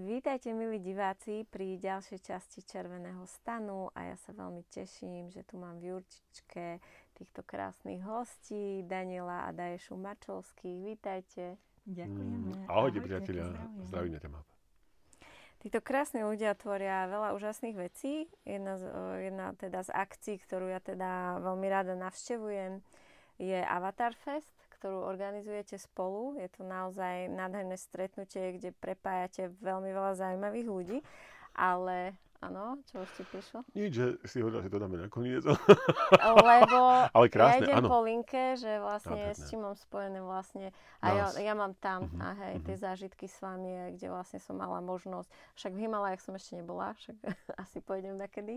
Vítajte milí diváci pri ďalšej časti Červeného stanu a ja sa veľmi teším, že tu mám v Jurčičke týchto krásnych hostí, Daniela a Daješu Mačovských. Vítajte. Ďakujeme. Ahoj, mm, Ahoj priatelia, zdravíme ťa Títo krásni ľudia tvoria veľa úžasných vecí. Jedna, z, eh, jedna teda z akcií, ktorú ja teda veľmi rada navštevujem, je Avatar Fest, ktorú organizujete spolu. Je to naozaj nádherné stretnutie, kde prepájate veľmi veľa zaujímavých ľudí. Ale Áno, čo už ti prišlo? Nič, že si hovorila, že to dáme koniec. Lebo Ale krásne, ja idem áno. po linke, že vlastne Nádherné. s čím mám spojené vlastne. A ja, ja, mám tam, uh-huh. a hej, uh-huh. tie zážitky s vami, eh, kde vlastne som mala možnosť. Však v Himalajach som ešte nebola, však asi pôjdem nakedy. kedy.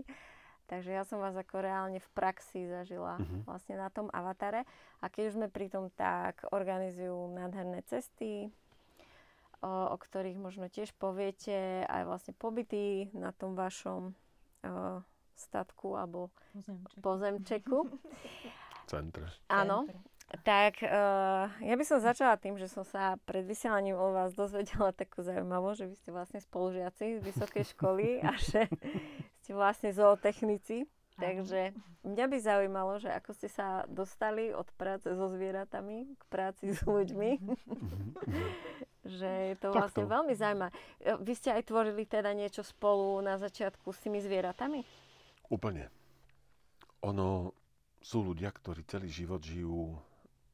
Takže ja som vás ako reálne v praxi zažila uh-huh. vlastne na tom avatare. A keď už sme pri tom, tak organizujú nádherné cesty, o, o ktorých možno tiež poviete, aj vlastne pobyty na tom vašom o, statku alebo pozemčeku. pozemčeku. Centre. Áno. Tak uh, ja by som začala tým, že som sa pred vysielaním o vás dozvedela takú zaujímavú, že vy ste vlastne spolužiaci z vysokej školy a že ste vlastne zootechnici, takže mňa by zaujímalo, že ako ste sa dostali od práce so zvieratami k práci s ľuďmi. Mhm. že je to vlastne Takto. veľmi zaujímavé. E, vy ste aj tvorili teda niečo spolu na začiatku s tými zvieratami? Úplne. Ono sú ľudia, ktorí celý život žijú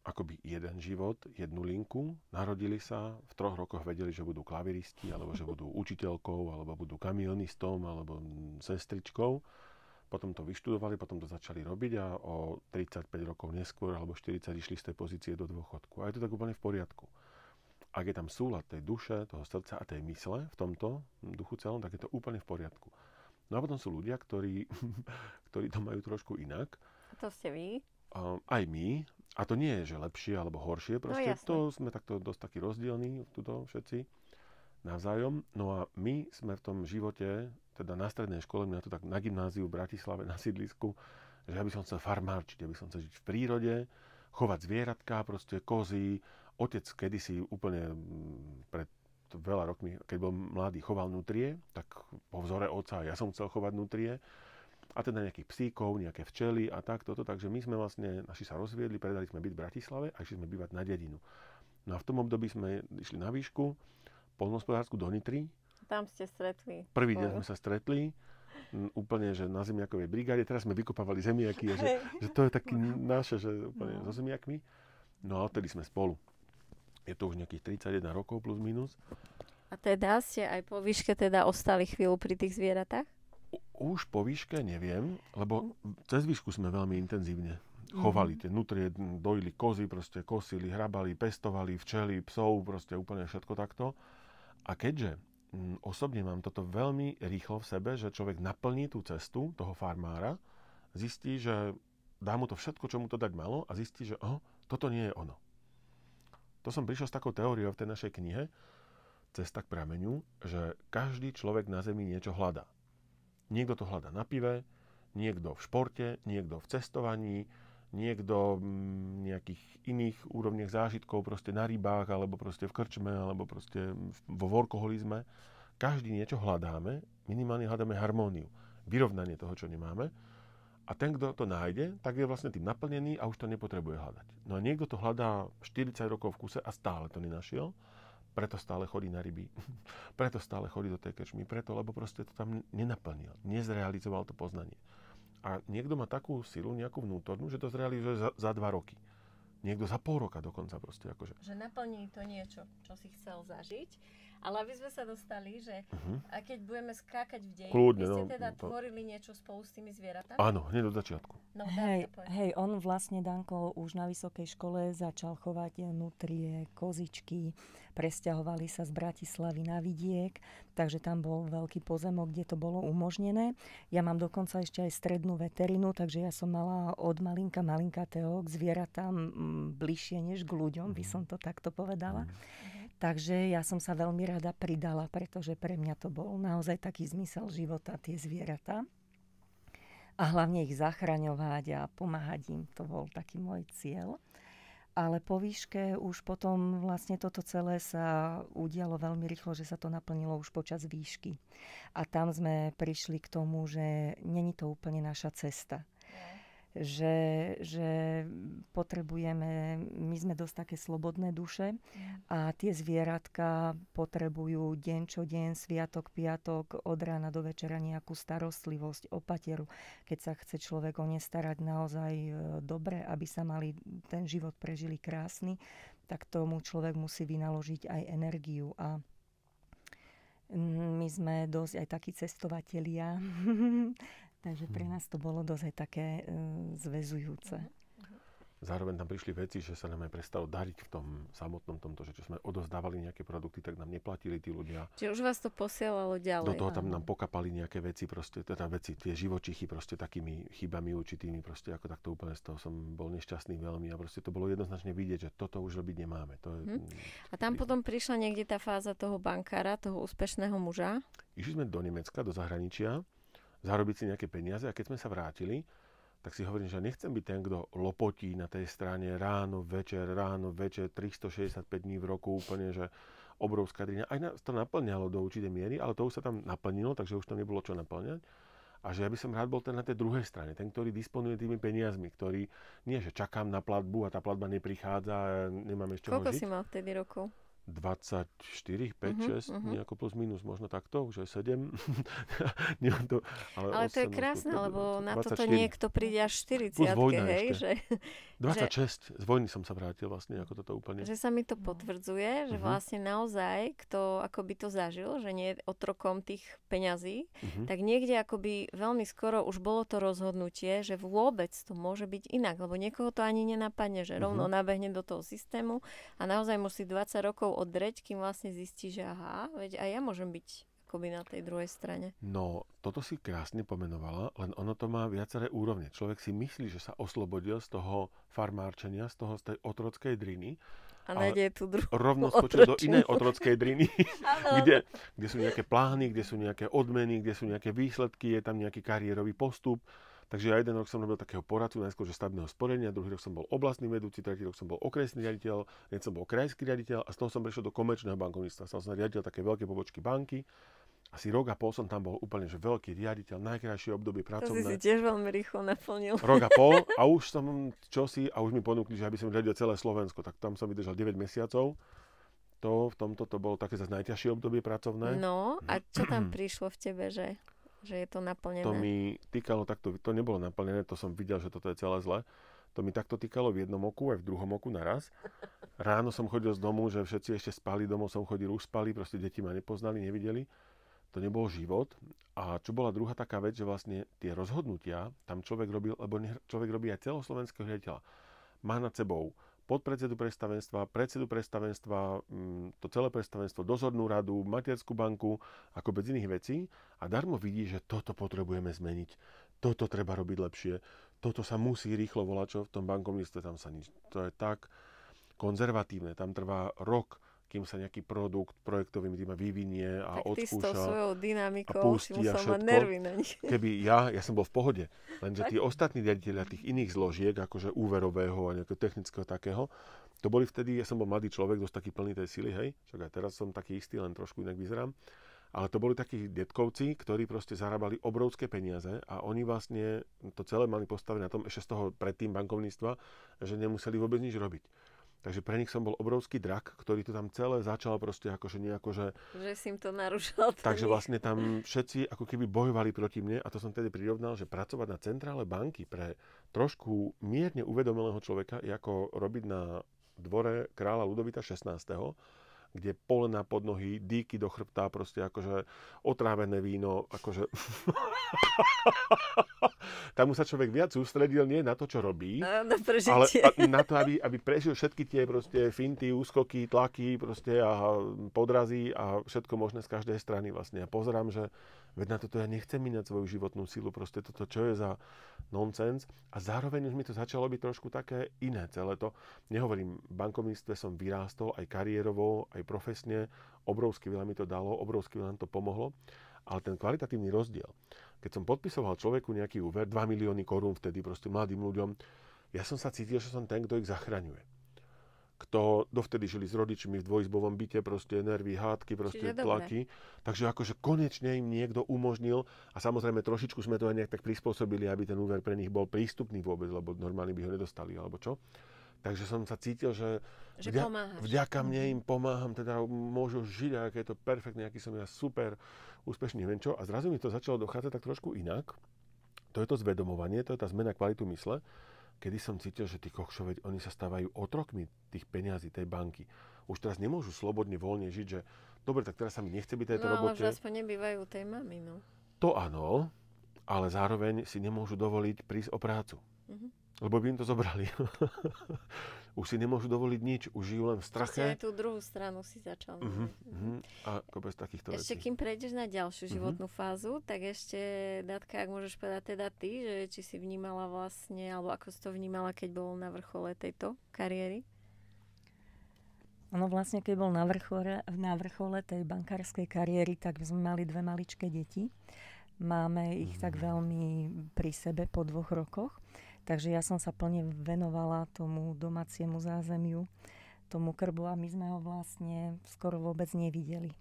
akoby jeden život, jednu linku, narodili sa, v troch rokoch vedeli, že budú klaviristi, alebo že budú učiteľkou, alebo budú kamionistom, alebo sestričkou. Potom to vyštudovali, potom to začali robiť a o 35 rokov neskôr alebo 40 išli z tej pozície do dôchodku. A je to tak úplne v poriadku. Ak je tam súlad tej duše, toho srdca a tej mysle v tomto duchu celom, tak je to úplne v poriadku. No a potom sú ľudia, ktorí, ktorí to majú trošku inak. To ste vy? aj my, a to nie je, že lepšie alebo horšie, no, proste no, to sme takto dosť takí rozdielní, tuto všetci navzájom. No a my sme v tom živote, teda na strednej škole, na to tak na gymnáziu v Bratislave, na sídlisku, že ja by som chcel farmárčiť, ja by som chcel žiť v prírode, chovať zvieratka, proste kozy. Otec kedysi úplne pred veľa rokmi, keď bol mladý, choval nutrie, tak po vzore oca ja som chcel chovať nutrie a teda nejakých psíkov, nejaké včely a tak toto. Takže my sme vlastne, naši sa rozviedli, predali sme byt v Bratislave a išli sme bývať na dedinu. No a v tom období sme išli na výšku, polnospodárskú do Nitry. Tam ste stretli. Prvý deň sme sa stretli úplne, že na zemiakovej brigáde, teraz sme vykopávali zemiaky, že, že to je taký no. naše, že úplne no. so zemiakmi. No a odtedy sme spolu. Je to už nejakých 31 rokov plus minus. A teda ste aj po výške teda ostali chvíľu pri tých zvieratách? Už po výške neviem, lebo cez výšku sme veľmi intenzívne chovali mhm. tie nutrie, dojili kozy, proste kosili, hrabali, pestovali, včeli, psov, proste úplne všetko takto. A keďže m, osobne mám toto veľmi rýchlo v sebe, že človek naplní tú cestu toho farmára, zistí, že dá mu to všetko, čo mu to dať malo a zistí, že oh, toto nie je ono. To som prišiel s takou teóriou v tej našej knihe Cesta k prameniu, že každý človek na Zemi niečo hľadá. Niekto to hľada na pive, niekto v športe, niekto v cestovaní, niekto v nejakých iných úrovniach zážitkov, proste na rybách, alebo proste v krčme, alebo proste vo workoholizme. Každý niečo hľadáme, minimálne hľadáme harmóniu, vyrovnanie toho, čo nemáme. A ten, kto to nájde, tak je vlastne tým naplnený a už to nepotrebuje hľadať. No a niekto to hľadá 40 rokov v kuse a stále to nenašiel preto stále chodí na ryby, preto stále chodí do tej krčmy, preto, lebo proste to tam nenaplnil, nezrealizoval to poznanie. A niekto má takú silu, nejakú vnútornú, že to zrealizuje za, za dva roky. Niekto za pol roka dokonca proste. Akože. Že naplní to niečo, čo si chcel zažiť ale aby sme sa dostali, že uh-huh. a keď budeme skákať v deji, Kľudne, vy ste no, teda no, tvorili niečo spolu s tými zvieratami? Áno, hneď do začiatku. No, hej, hej, on vlastne, Danko, už na vysokej škole začal chovať nutrie, kozičky, presťahovali sa z Bratislavy na vidiek, takže tam bol veľký pozemok, kde to bolo umožnené. Ja mám dokonca ešte aj strednú veterinu, takže ja som mala od malinka malinka teok zvieratám bližšie než k ľuďom, by mhm. som to takto povedala. Mm. Takže ja som sa veľmi rada pridala, pretože pre mňa to bol naozaj taký zmysel života, tie zvieratá. A hlavne ich zachraňovať a pomáhať im, to bol taký môj cieľ. Ale po výške už potom vlastne toto celé sa udialo veľmi rýchlo, že sa to naplnilo už počas výšky. A tam sme prišli k tomu, že není to úplne naša cesta že, že potrebujeme, my sme dosť také slobodné duše mm. a tie zvieratka potrebujú deň čo deň, sviatok, piatok, od rána do večera nejakú starostlivosť, opateru, keď sa chce človek o ne starať naozaj e, dobre, aby sa mali ten život prežili krásny, tak tomu človek musí vynaložiť aj energiu a my sme dosť aj takí cestovatelia. Takže pre mhm. nás to bolo dosť také e, zväzujúce. Mhm. Zároveň tam prišli veci, že sa nám aj prestalo dariť v tom samotnom tomto, že čo sme odozdávali nejaké produkty, tak nám neplatili tí ľudia. Čiže už vás to posielalo ďalej. Do toho tam nám pokapali nejaké veci, proste, teda veci, tie živočichy proste takými chybami určitými, proste ako takto úplne z toho som bol nešťastný veľmi a proste to bolo jednoznačne vidieť, že toto už robiť nemáme. To je, mhm. mm, A tam potom prišla niekde tá fáza toho bankára, toho úspešného muža? Išli sme do Nemecka, do zahraničia zarobiť si nejaké peniaze. A keď sme sa vrátili, tak si hovorím, že nechcem byť ten, kto lopotí na tej strane ráno, večer, ráno, večer, 365 dní v roku úplne, že obrovská dňa. Aj to naplňalo do určitej miery, ale to už sa tam naplnilo, takže už tam nebolo čo naplňať. A že ja by som rád bol ten na tej druhej strane, ten, ktorý disponuje tými peniazmi, ktorý nie, že čakám na platbu a tá platba neprichádza, nemám ešte Koľko si mal vtedy rokov? 24, 5, uh-huh, 6, uh-huh. nejako plus minus, možno takto, už aj 7. to, ale ale 8, to je krásne, to, lebo 24. na toto niekto príde až 40, hej, ešte. že... 26, z vojny som sa vrátil vlastne, ako toto úplne. Že sa mi to potvrdzuje, že uh-huh. vlastne naozaj, kto ako by to zažil, že nie je otrokom tých peňazí, uh-huh. tak niekde akoby veľmi skoro už bolo to rozhodnutie, že vôbec to môže byť inak, lebo niekoho to ani nenapadne, že mhm. rovno uh-huh. nabehne do toho systému a naozaj musí 20 rokov odreť, kým vlastne zistí, že aha, veď aj ja môžem byť akoby na tej druhej strane. No, toto si krásne pomenovala, len ono to má viaceré úrovne. Človek si myslí, že sa oslobodil z toho farmárčenia, z toho z tej otrockej driny. A nájde tú druhú Rovno skočil do inej otrockej driny, kde, kde sú nejaké plány, kde sú nejaké odmeny, kde sú nejaké výsledky, je tam nejaký kariérový postup Takže ja jeden rok som robil takého poradcu, najskôr že stavebného sporenia, druhý rok som bol oblastný vedúci, tretí rok som bol okresný riaditeľ, nech som bol krajský riaditeľ a z toho som prešiel do komerčného bankovníctva. Som som riaditeľ také veľké pobočky banky. Asi rok a pol som tam bol úplne, že veľký riaditeľ, najkrajšie obdobie pracovné. To si tiež veľmi rýchlo naplnil. Rok a pol a už som čosi a už mi ponúkli, že aby som riadil celé Slovensko, tak tam som vydržal 9 mesiacov to, v tomto to bolo také zase najťažšie obdobie pracovné. No a čo tam prišlo v tebe, že že je to naplnené. To mi týkalo takto, to nebolo naplnené, to som videl, že toto je celé zle. To mi takto týkalo v jednom oku aj v druhom oku naraz. Ráno som chodil z domu, že všetci ešte spali, domov som chodil, už spali, proste deti ma nepoznali, nevideli. To nebol život. A čo bola druhá taká vec, že vlastne tie rozhodnutia tam človek robil, lebo človek robí aj celoslovenského riaditeľa. Má nad sebou podpredsedu predstavenstva, predsedu predstavenstva, mm, to celé predstavenstvo, dozornú radu, materskú banku, ako bez iných vecí a darmo vidí, že toto potrebujeme zmeniť, toto treba robiť lepšie, toto sa musí rýchlo volať, čo v tom bankovníctve tam sa nič. To je tak konzervatívne, tam trvá rok, kým sa nejaký produkt projektovým týma vyvinie a tak odskúša. Ty s svojou dynamikou, a pustí a všetko. nervy na nich. Keby ja, ja som bol v pohode, lenže tí ostatní riaditeľia tých iných zložiek, akože úverového a nejakého technického takého, to boli vtedy, ja som bol mladý človek, dosť taký plný tej sily, hej, však aj teraz som taký istý, len trošku inak vyzerám. Ale to boli takí detkovci, ktorí proste zarábali obrovské peniaze a oni vlastne to celé mali postavené na tom ešte z toho predtým bankovníctva, že nemuseli vôbec nič robiť Takže pre nich som bol obrovský drak, ktorý to tam celé začal proste akože nejako, že... Že si im to narušil. Takže nie. vlastne tam všetci ako keby bojovali proti mne a to som tedy prirovnal, že pracovať na centrále banky pre trošku mierne uvedomelého človeka je ako robiť na dvore kráľa Ludovita 16 kde pole na podnohy, dýky do chrbta, proste akože otrávené víno, akože... Tam sa človek viac sústredil nie na to, čo robí, na ale na to, aby, aby prežil všetky tie proste finty, úskoky, tlaky proste a podrazy a všetko možné z každej strany vlastne. A pozerám, že Veď na toto ja nechcem minať svoju životnú silu, proste toto, čo je za nonsens. A zároveň už mi to začalo byť trošku také iné celé to. Nehovorím, v bankovníctve som vyrástol aj kariérovo, aj profesne, obrovsky veľa mi to dalo, obrovsky veľa to pomohlo, ale ten kvalitatívny rozdiel. Keď som podpisoval človeku nejaký úver, 2 milióny korún vtedy proste mladým ľuďom, ja som sa cítil, že som ten, kto ich zachraňuje kto dovtedy žili s rodičmi v dvojizbovom byte, proste nervy, hádky, proste Čiže tlaky. Dobre. Takže akože konečne im niekto umožnil a samozrejme trošičku sme to aj nejak tak prispôsobili, aby ten úver pre nich bol prístupný vôbec, lebo normálne by ho nedostali alebo čo. Takže som sa cítil, že, že vďa, vďaka mne im mhm. pomáham, teda môžu žiť, a aké je to perfektné, aký som ja super úspešný, neviem čo. A zrazu mi to začalo dochádzať tak trošku inak. To je to zvedomovanie, to je tá zmena kvalitu mysle kedy som cítil, že tí kokšoveď, oni sa stávajú otrokmi tých peňazí tej banky. Už teraz nemôžu slobodne, voľne žiť, že dobre, tak teraz sa mi nechce byť tejto no, robote. No, aspoň nebývajú tej mami, no. To áno, ale zároveň si nemôžu dovoliť prísť o prácu. Mm-hmm. Lebo by im to zobrali. už si nemôžu dovoliť nič, už žijú len v strache. Ešte aj tú druhú stranu si začal. Uh-huh, uh-huh. A kopec takýchto Ešte vecí. kým prejdeš na ďalšiu životnú uh-huh. fázu, tak ešte, Datka, ak môžeš povedať teda ty, že či si vnímala vlastne, alebo ako si to vnímala, keď bol na vrchole tejto kariéry? Ono vlastne, keď bol na vrchole, na vrchole tej bankárskej kariéry, tak sme mali dve maličké deti. Máme ich mm-hmm. tak veľmi pri sebe po dvoch rokoch. Takže ja som sa plne venovala tomu domáciemu zázemiu, tomu krbu a my sme ho vlastne skoro vôbec nevideli.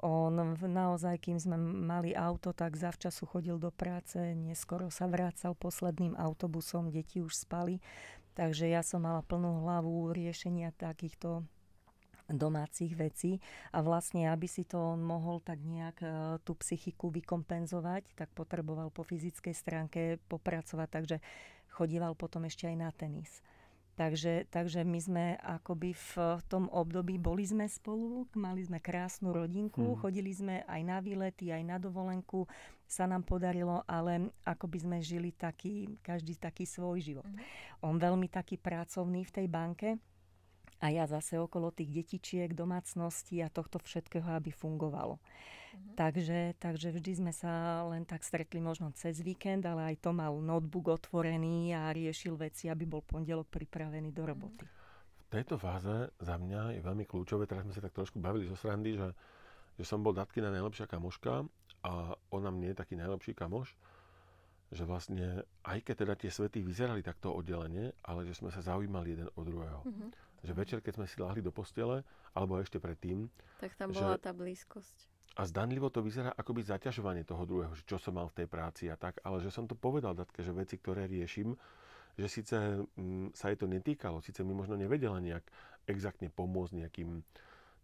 On naozaj, kým sme mali auto, tak zavčasu chodil do práce, neskoro sa vrácal posledným autobusom, deti už spali, takže ja som mala plnú hlavu riešenia takýchto domácich vecí a vlastne, aby si to on mohol tak nejak e, tú psychiku vykompenzovať, tak potreboval po fyzickej stránke popracovať. Takže chodíval potom ešte aj na tenis. Takže, takže my sme akoby v tom období boli sme spolu, mali sme krásnu rodinku, hmm. chodili sme aj na výlety, aj na dovolenku, sa nám podarilo, ale akoby sme žili taký, každý taký svoj život. Hmm. On veľmi taký pracovný v tej banke, a ja zase okolo tých detičiek, domácnosti a tohto všetkého, aby fungovalo. Mm-hmm. Takže, takže vždy sme sa len tak stretli možno cez víkend, ale aj to mal notebook otvorený a riešil veci, aby bol pondelok pripravený do mhm. roboty. V tejto fáze za mňa je veľmi kľúčové, teraz sme sa tak trošku bavili zo srandy, že, že som bol na najlepšia kamoška a ona mne je taký najlepší kamoš, že vlastne, aj keď teda tie svety vyzerali takto oddelenie, ale že sme sa zaujímali jeden od druhého. Mm-hmm že večer, keď sme si lahli do postele, alebo ešte predtým... Tak tam bola že... tá blízkosť. A zdanlivo to vyzerá by zaťažovanie toho druhého, že čo som mal v tej práci a tak, ale že som to povedal Datke, že veci, ktoré riešim, že síce m, mm, sa jej to netýkalo, síce mi možno nevedela nejak exaktne pomôcť nejakým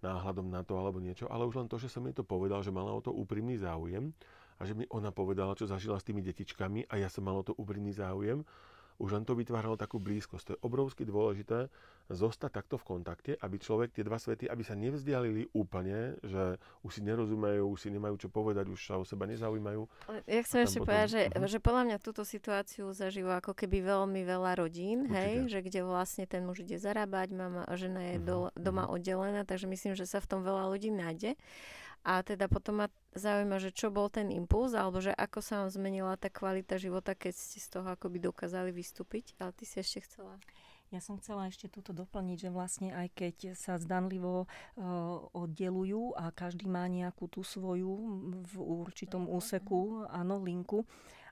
náhľadom na to alebo niečo, ale už len to, že som jej to povedal, že mala o to úprimný záujem a že mi ona povedala, čo zažila s tými detičkami a ja som mal o to úprimný záujem, už len to vytváralo takú blízkosť. To je obrovsky dôležité zostať takto v kontakte, aby človek tie dva svety, aby sa nevzdialili úplne, že už si nerozumejú, už si nemajú čo povedať, už sa o seba nezaujímajú. Ja chcem ešte potom... povedať, že, uh-huh. že podľa mňa túto situáciu zažíva ako keby veľmi veľa rodín, Určite. hej, že kde vlastne ten muž ide zarábať, mama a žena je uh-huh. doma uh-huh. oddelená, takže myslím, že sa v tom veľa ľudí nájde. A teda potom ma zaujíma, že čo bol ten impuls, alebo že ako sa vám zmenila tá kvalita života, keď ste z toho akoby dokázali vystúpiť. Ale ty si ešte chcela. Ja som chcela ešte túto doplniť, že vlastne aj keď sa zdanlivo e, oddelujú a každý má nejakú tú svoju v určitom úseku, áno, linku,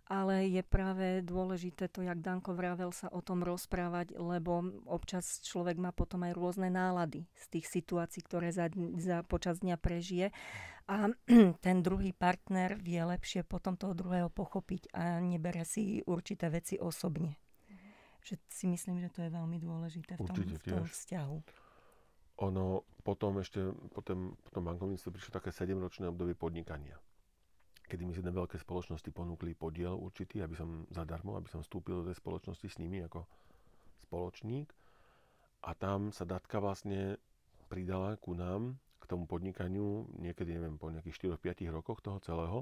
ale je práve dôležité to, jak Danko vravel sa o tom rozprávať, lebo občas človek má potom aj rôzne nálady z tých situácií, ktoré za, za počas dňa prežije a ten druhý partner vie lepšie potom toho druhého pochopiť a nebere si určité veci osobne. Že si myslím, že to je veľmi dôležité v tom, v tom vzťahu. Ono potom ešte, potom, potom bankovníctve prišlo také 7-ročné obdobie podnikania kedy mi si veľké spoločnosti ponúkli podiel určitý, aby som zadarmo, aby som vstúpil do tej spoločnosti s nimi ako spoločník. A tam sa datka vlastne pridala ku nám, k tomu podnikaniu, niekedy, neviem, po nejakých 4-5 rokoch toho celého.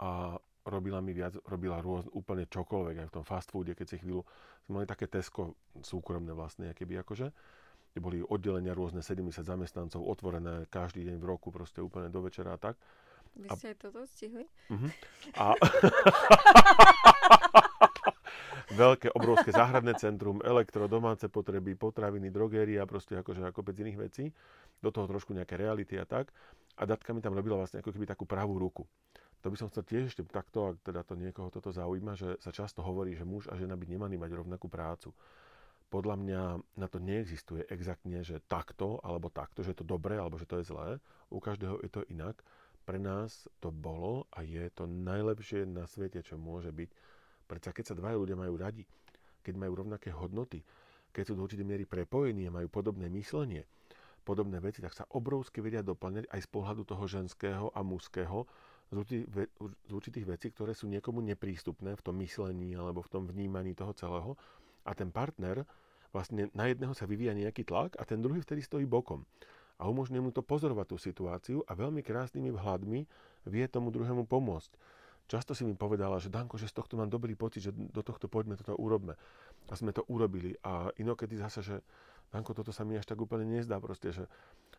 A robila mi viac, robila rôzne, úplne čokoľvek, aj v tom fast foode, keď si chvíľu, sme mali také Tesco súkromné vlastne, by akože, kde boli oddelenia rôzne, 70 zamestnancov, otvorené každý deň v roku, proste úplne do večera a tak. Vy ste aj toto stihli? Uh-huh. A... Veľké, obrovské záhradné centrum, elektro, domáce potreby, potraviny, drogéria, proste akože ako bez iných vecí. Do toho trošku nejaké reality a tak. A Datka mi tam robila vlastne ako keby takú pravú ruku. To by som chcel tiež ešte takto, ak teda to niekoho toto zaujíma, že sa často hovorí, že muž a žena by nemali mať rovnakú prácu podľa mňa na to neexistuje exaktne, že takto alebo takto, že je to dobré alebo že to je zlé. U každého je to inak. Pre nás to bolo a je to najlepšie na svete, čo môže byť. Preto keď sa dvaja ľudia majú radi, keď majú rovnaké hodnoty, keď sú do určitej miery prepojení a majú podobné myslenie, podobné veci, tak sa obrovsky vedia doplňať aj z pohľadu toho ženského a mužského z určitých, z určitých vecí, ktoré sú niekomu neprístupné v tom myslení alebo v tom vnímaní toho celého. A ten partner vlastne na jedného sa vyvíja nejaký tlak a ten druhý vtedy stojí bokom a umožňuje mu to pozorovať tú situáciu a veľmi krásnymi vhľadmi vie tomu druhému pomôcť. Často si mi povedala, že Danko, že z tohto mám dobrý pocit, že do tohto poďme, toto urobme. A sme to urobili. A inokedy zase, že Danko, toto sa mi až tak úplne nezdá proste, že,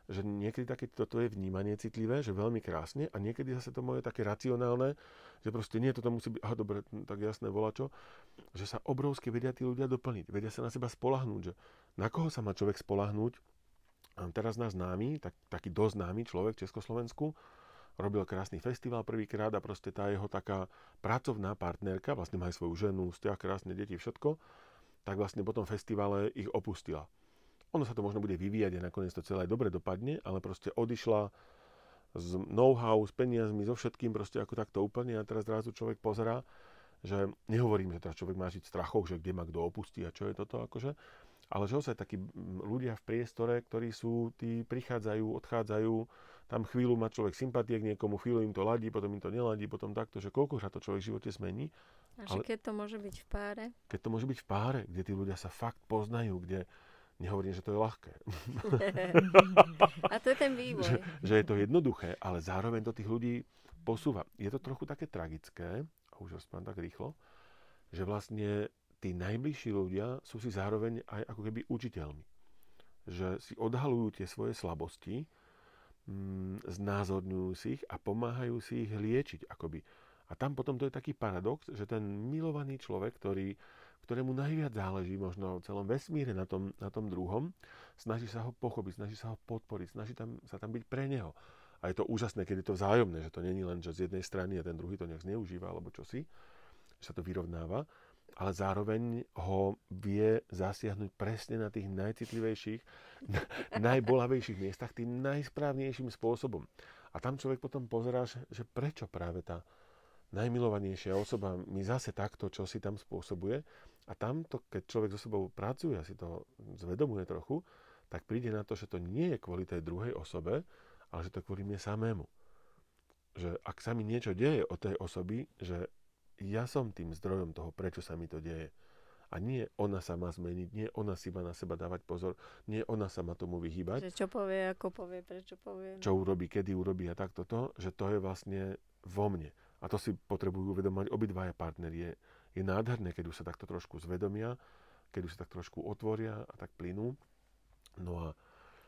že niekedy také toto je vnímanie citlivé, že veľmi krásne a niekedy zase to moje také racionálne, že proste nie, toto musí byť, aha, dobre, hm, tak jasné, čo, že sa obrovsky vedia tí ľudia doplniť, vedia sa na seba spolahnúť, že na koho sa má človek spolahnúť, teraz nás známy, tak, taký dosť známy človek v Československu, robil krásny festival prvýkrát a proste tá jeho taká pracovná partnerka, vlastne má aj svoju ženu, vzťah, krásne deti, všetko, tak vlastne po tom festivale ich opustila. Ono sa to možno bude vyvíjať a nakoniec to celé dobre dopadne, ale proste odišla s know-how, s peniazmi, so všetkým, proste ako takto úplne a teraz zrazu človek pozerá, že nehovorím, že teraz človek má žiť strachov, že kde ma kto opustí a čo je toto akože, ale že ozaj takí ľudia v priestore, ktorí sú, tí prichádzajú, odchádzajú, tam chvíľu má človek sympatie k niekomu, chvíľu im to ladí, potom im to neladí, potom takto, že koľko sa to človek v živote zmení. A ale, keď to môže byť v páre? Keď to môže byť v páre, kde tí ľudia sa fakt poznajú, kde nehovorím, že to je ľahké. A to je ten vývoj. Že, že je to jednoduché, ale zároveň to tých ľudí posúva. Je to trochu také tragické, a už rozprávam tak rýchlo, že vlastne tí najbližší ľudia sú si zároveň aj ako keby učiteľmi. Že si odhalujú tie svoje slabosti, mm, znázorňujú si ich a pomáhajú si ich liečiť akoby. A tam potom to je taký paradox, že ten milovaný človek, ktorý, ktorému najviac záleží možno v celom vesmíre na tom, na tom druhom, snaží sa ho pochopiť, snaží sa ho podporiť, snaží tam, sa tam byť pre neho. A je to úžasné, keď je to vzájomné, že to není len, že z jednej strany a ten druhý to nech zneužíva alebo čosi, že sa to vyrovnáva, ale zároveň ho vie zasiahnuť presne na tých najcitlivejších, na, najbolavejších miestach tým najsprávnejším spôsobom. A tam človek potom pozerá, že prečo práve tá najmilovanejšia osoba mi zase takto, čo si tam spôsobuje. A tamto, keď človek so sebou pracuje a si to zvedomuje trochu, tak príde na to, že to nie je kvôli tej druhej osobe, ale že to kvôli mne samému. Že ak sa mi niečo deje od tej osoby, že ja som tým zdrojom toho, prečo sa mi to deje. A nie ona sa má zmeniť, nie ona si má na seba dávať pozor, nie ona sa má tomu vyhýbať. Že čo povie, ako povie, prečo povie. No. Čo urobí, kedy urobí a takto to, že to je vlastne vo mne. A to si potrebujú uvedomať obidvaja partneri. Je, je nádherné, keď už sa takto trošku zvedomia, keď už sa tak trošku otvoria a tak plynú. No a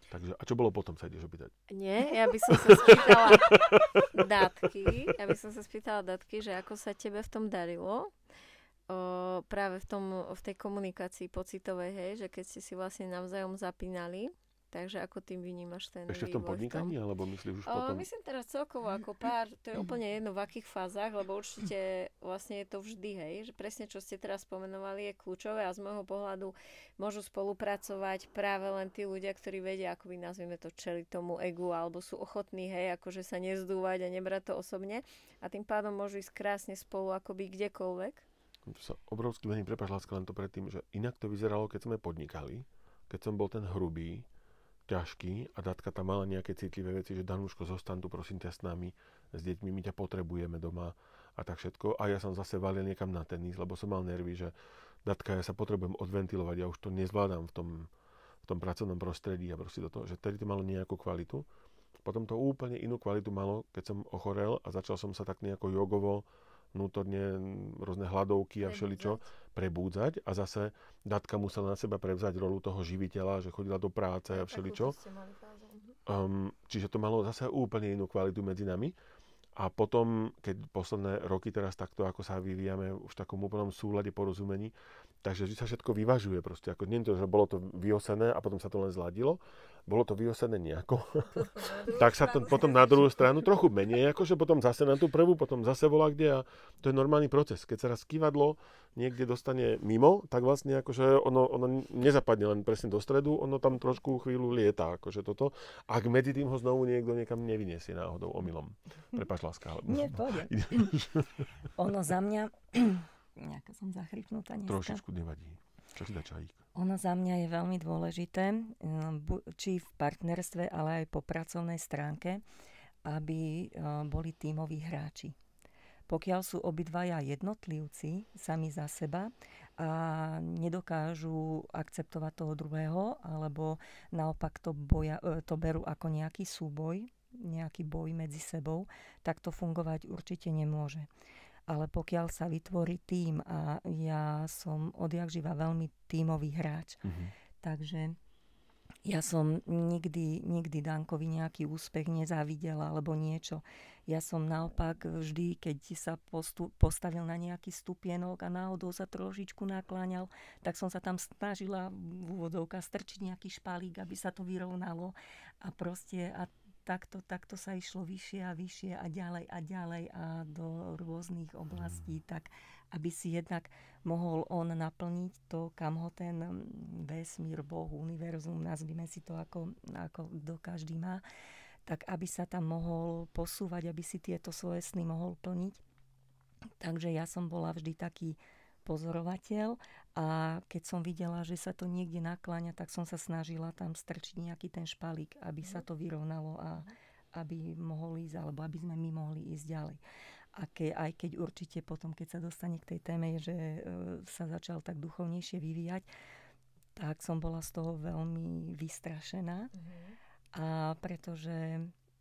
Takže, a čo bolo potom, sa ideš opýtať? Nie, ja by som sa spýtala datky, ja by som sa spýtala datky, že ako sa tebe v tom darilo, o, práve v, tom, v tej komunikácii pocitovej, hej, že keď ste si vlastne navzájom zapínali, Takže ako tým vynímaš ten Ešte v tom podnikaní, tom? alebo myslíš už o, potom? Myslím teraz celkovo ako pár, to je úplne jedno v akých fázach, lebo určite vlastne je to vždy, hej, že presne čo ste teraz spomenovali je kľúčové a z môjho pohľadu môžu spolupracovať práve len tí ľudia, ktorí vedia, ako by nazvime to, čeli tomu egu, alebo sú ochotní, hej, akože sa nezdúvať a nebrať to osobne a tým pádom môžu ísť krásne spolu akoby kdekoľvek. To sa obrovsky mením, prepašľa, len to predtým, že inak to vyzeralo, keď sme podnikali, keď som bol ten hrubý, ťažký a datka tam mala nejaké citlivé veci, že Danúško, zostan tu prosím ťa s nami, s deťmi, my ťa potrebujeme doma a tak všetko. A ja som zase valil niekam na tenis, lebo som mal nervy, že datka, ja sa potrebujem odventilovať, ja už to nezvládam v tom, v tom pracovnom prostredí a proste do toho, že tedy to malo nejakú kvalitu. Potom to úplne inú kvalitu malo, keď som ochorel a začal som sa tak nejako jogovo vnútorne rôzne hladovky a všeličo prebúdzať a zase datka musela na seba prevzať rolu toho živiteľa, že chodila do práce a všeličo. Um, čiže to malo zase úplne inú kvalitu medzi nami. A potom, keď posledné roky teraz takto, ako sa vyvíjame už v takom úplnom súlade porozumení, Takže vždy sa všetko vyvažuje proste. Ako, nie je to, že bolo to vyosené a potom sa to len zladilo. Bolo to vyosené nejako. tak sa to potom na druhú stranu trochu menej, akože potom zase na tú prvú, potom zase volá kde a to je normálny proces. Keď sa raz kývadlo niekde dostane mimo, tak vlastne akože ono, ono nezapadne len presne do stredu, ono tam trošku chvíľu lieta, akože toto. Ak medzi tým ho znovu niekto niekam nevyniesie náhodou omylom. Prepaš, láska. Ale... Nie, ono za mňa nejaká som zachrypnutá dneska. Trošičku nevadí. Čo ti dá čajík? Ono za mňa je veľmi dôležité, um, či v partnerstve, ale aj po pracovnej stránke, aby um, boli tímoví hráči. Pokiaľ sú obidvaja jednotlivci sami za seba a nedokážu akceptovať toho druhého, alebo naopak to, boja, e, to berú ako nejaký súboj, nejaký boj medzi sebou, tak to fungovať určite nemôže ale pokiaľ sa vytvorí tým, a ja som odjak živa veľmi tímový hráč, mm-hmm. takže ja som nikdy, nikdy Dankovi nejaký úspech nezávidela alebo niečo. Ja som naopak vždy, keď sa postu, postavil na nejaký stupienok a náhodou sa trošičku nakláňal, tak som sa tam snažila v úvodovka strčiť nejaký špalík, aby sa to vyrovnalo. A proste, a takto, takto sa išlo vyššie a vyššie a ďalej a ďalej a do rôznych oblastí, mm. tak aby si jednak mohol on naplniť to, kam ho ten vesmír, Boh, univerzum, nazvime si to ako, ako kto každý má, tak aby sa tam mohol posúvať, aby si tieto svoje sny mohol plniť. Takže ja som bola vždy taký pozorovateľ a keď som videla, že sa to niekde nakláňa, tak som sa snažila tam strčiť nejaký ten špalík, aby sa mhm. to vyrovnalo a mhm. aby mohol ísť, alebo aby sme my mohli ísť ďalej. A ke, aj keď určite potom, keď sa dostane k tej téme, že e, sa začal tak duchovnejšie vyvíjať, tak som bola z toho veľmi vystrašená. Mm-hmm. A pretože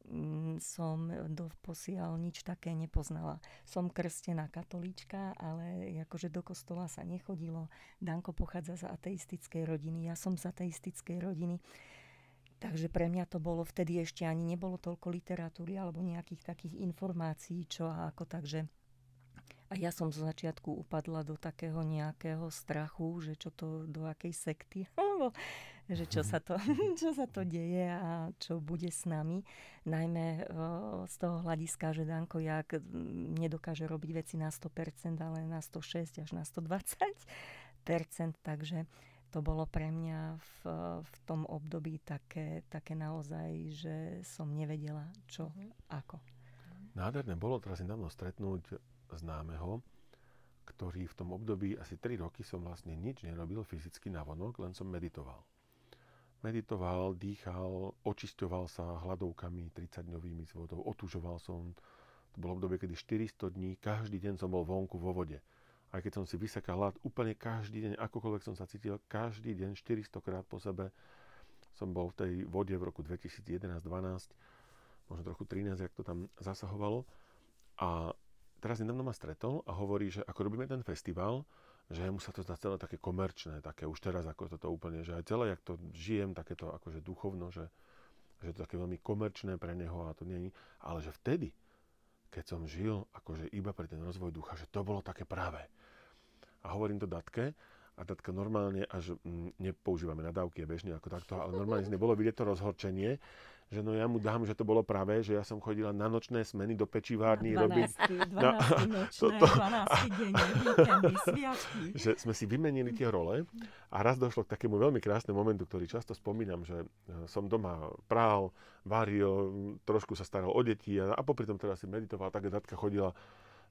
Mm, som e, do posiaľ nič také nepoznala. Som krstená katolíčka, ale akože do kostola sa nechodilo. Danko pochádza z ateistickej rodiny, ja som z ateistickej rodiny. Takže pre mňa to bolo vtedy ešte ani nebolo toľko literatúry alebo nejakých takých informácií, čo a ako. Takže a ja som zo začiatku upadla do takého nejakého strachu, že čo to, do akej sekty. že čo mhm. sa to, čo sa to deje a čo bude s nami. Najmä e, z toho hľadiska, že Danko jak nedokáže robiť veci na 100%, ale na 106 až na 120%, takže to bolo pre mňa v, v tom období také, také naozaj, že som nevedela čo, mm-hmm. ako. Nádherné bolo teraz nedávno stretnúť známeho, ktorý v tom období asi 3 roky som vlastne nič nerobil fyzicky na vonok, len som meditoval meditoval, dýchal, očisťoval sa hladovkami 30-dňovými s vodou, otužoval som. To bolo obdobie, kedy 400 dní, každý deň som bol vonku vo vode. Aj keď som si vysekal hlad, úplne každý deň, akokoľvek som sa cítil, každý deň 400 krát po sebe som bol v tej vode v roku 2011-12, možno trochu 13, jak to tam zasahovalo. A teraz nedávno ma stretol a hovorí, že ako robíme ten festival, že mu sa to zdá celé také komerčné, také už teraz ako toto úplne, že aj celé, jak to žijem, takéto akože duchovno, že, že to také veľmi komerčné pre neho a to je, ale že vtedy, keď som žil akože iba pre ten rozvoj ducha, že to bolo také práve. A hovorím to datke a tatka normálne, až m, mm, nepoužívame nadávky a bežne ako takto, ale normálne nebolo vidieť to rozhorčenie, že no ja mu dám, že to bolo pravé, že ja som chodila na nočné smeny do pečivárny na robiť. 12 na, nočné, toto, 12 deň, víkendy, Že sme si vymenili tie role a raz došlo k takému veľmi krásnemu momentu, ktorý často spomínam, že e, som doma prál, varil, trošku sa staral o deti a, a popri tom teda si meditoval, tak datka chodila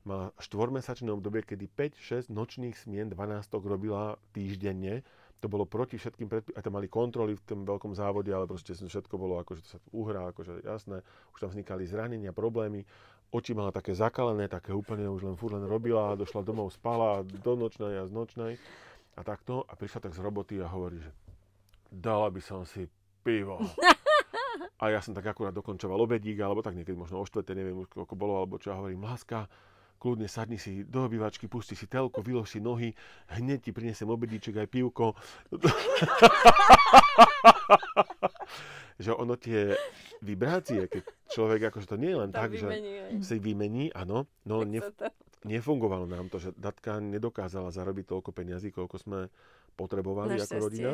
má štvormesačné obdobie, kedy 5-6 nočných smien 12 robila týždenne. To bolo proti všetkým predpisom, aj tam mali kontroly v tom veľkom závode, ale proste všetko bolo akože to sa uhrá, akože jasné. Už tam vznikali zranenia, problémy. Oči mala také zakalené, také úplne už len furt len robila, došla domov, spala do nočnej a z nočnej a takto. A prišla tak z roboty a hovorí, že dala by som si pivo. A ja som tak akurát dokončoval obedík, alebo tak niekedy možno o štvrte, neviem už koľko bolo, alebo čo, a hovorím, láska, kľudne sadni si do obývačky, pusti si telku, vylož si nohy, hneď ti prinesem obedíček aj pivko. že ono tie vibrácie, keď človek, akože to nie je len Tam tak, vymení, že si vymení, áno, no nef- nefungovalo nám to, že datka nedokázala zarobiť toľko peňazí, koľko sme potrebovali Naš ako cestie. rodina.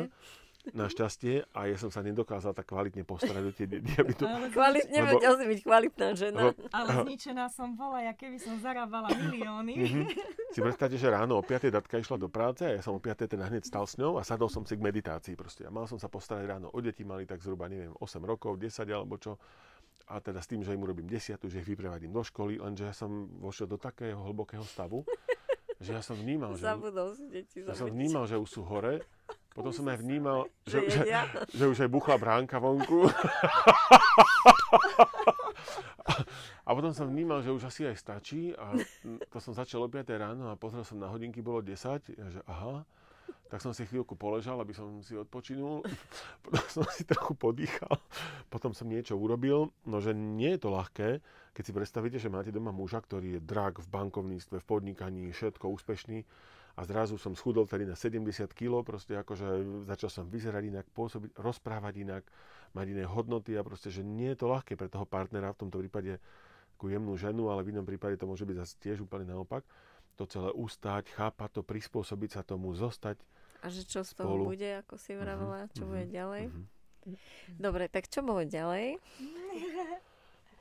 Našťastie. A ja som sa nedokázal tak kvalitne postarať o tie deti, aby to... Ale Kvalit... Lebo... vedel si byť kvalitná žena. Lebo... Ale zničená som bola, ja keby som zarábala milióny. Mm-hmm. Si predstavte, že ráno o 5. datka išla do práce a ja som o 5. ten teda hneď stal s ňou a sadol som si k meditácii proste. A mal som sa postarať ráno o deti, mali tak zhruba, neviem, 8 rokov, 10 alebo čo a teda s tým, že im urobím desiatu, že ich vyprevadím do školy, lenže ja som vošiel do takého hlbokého stavu, že ja som vnímal, že, ja som vnímal, že už sú hore potom som aj vnímal, že, že, že, že už aj buchla bránka vonku. a potom som vnímal, že už asi aj stačí a to som začal o 5 ráno a pozrel som na hodinky, bolo 10, že aha, tak som si chvíľku poležal, aby som si odpočinul, potom som si trochu podýchal, potom som niečo urobil, no že nie je to ľahké, keď si predstavíte, že máte doma muža, ktorý je drak v bankovníctve, v podnikaní, všetko úspešný, a zrazu som schudol tady na 70 kg, proste akože začal som vyzerať inak, pôsobiť, rozprávať inak, mať iné hodnoty a proste, že nie je to ľahké pre toho partnera, v tomto prípade ku jemnú ženu, ale v inom prípade to môže byť zase tiež úplne naopak. To celé ustáť, chápať to, prispôsobiť sa tomu, zostať A že čo z toho bude, ako si vravela, uh-huh, čo uh-huh, bude ďalej? Uh-huh. Dobre, tak čo bolo ďalej?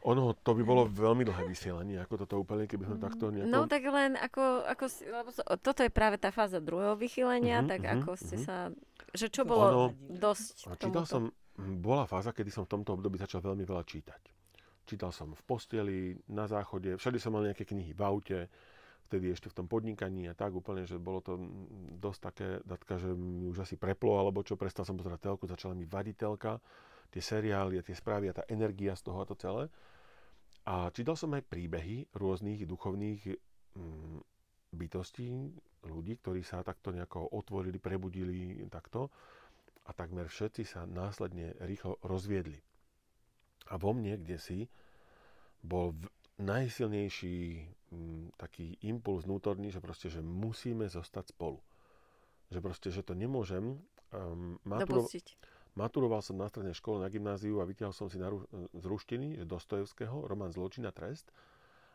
Ono, to by bolo veľmi dlhé vysielanie, ako toto úplne, keby sme takto mm. nejako... No tak len ako, ako lebo toto je práve tá fáza druhého vychýlenia, mm-hmm, tak mm-hmm, ako ste mm-hmm. sa... Že čo bolo ono, dosť Čítal som, bola fáza, kedy som v tomto období začal veľmi veľa čítať. Čítal som v posteli, na záchode, všade som mal nejaké knihy v aute, vtedy ešte v tom podnikaní a tak úplne, že bolo to dosť také, datka, že mi už asi preplo, alebo čo, prestal som pozerať telku, začala mi vadiť telka tie seriály a tie správy a tá energia z toho a to celé. A čítal som aj príbehy rôznych duchovných mm, bytostí, ľudí, ktorí sa takto nejako otvorili, prebudili takto a takmer všetci sa následne rýchlo rozviedli. A vo mne kde si bol najsilnejší m, mm, taký impuls vnútorný, že proste, že musíme zostať spolu. Že proste, že to nemôžem um, ehm, maturo- dopustiť. Maturoval som na strednej škole na gymnáziu a vytiahol som si na, ru- z ruštiny Dostojevského román zločina trest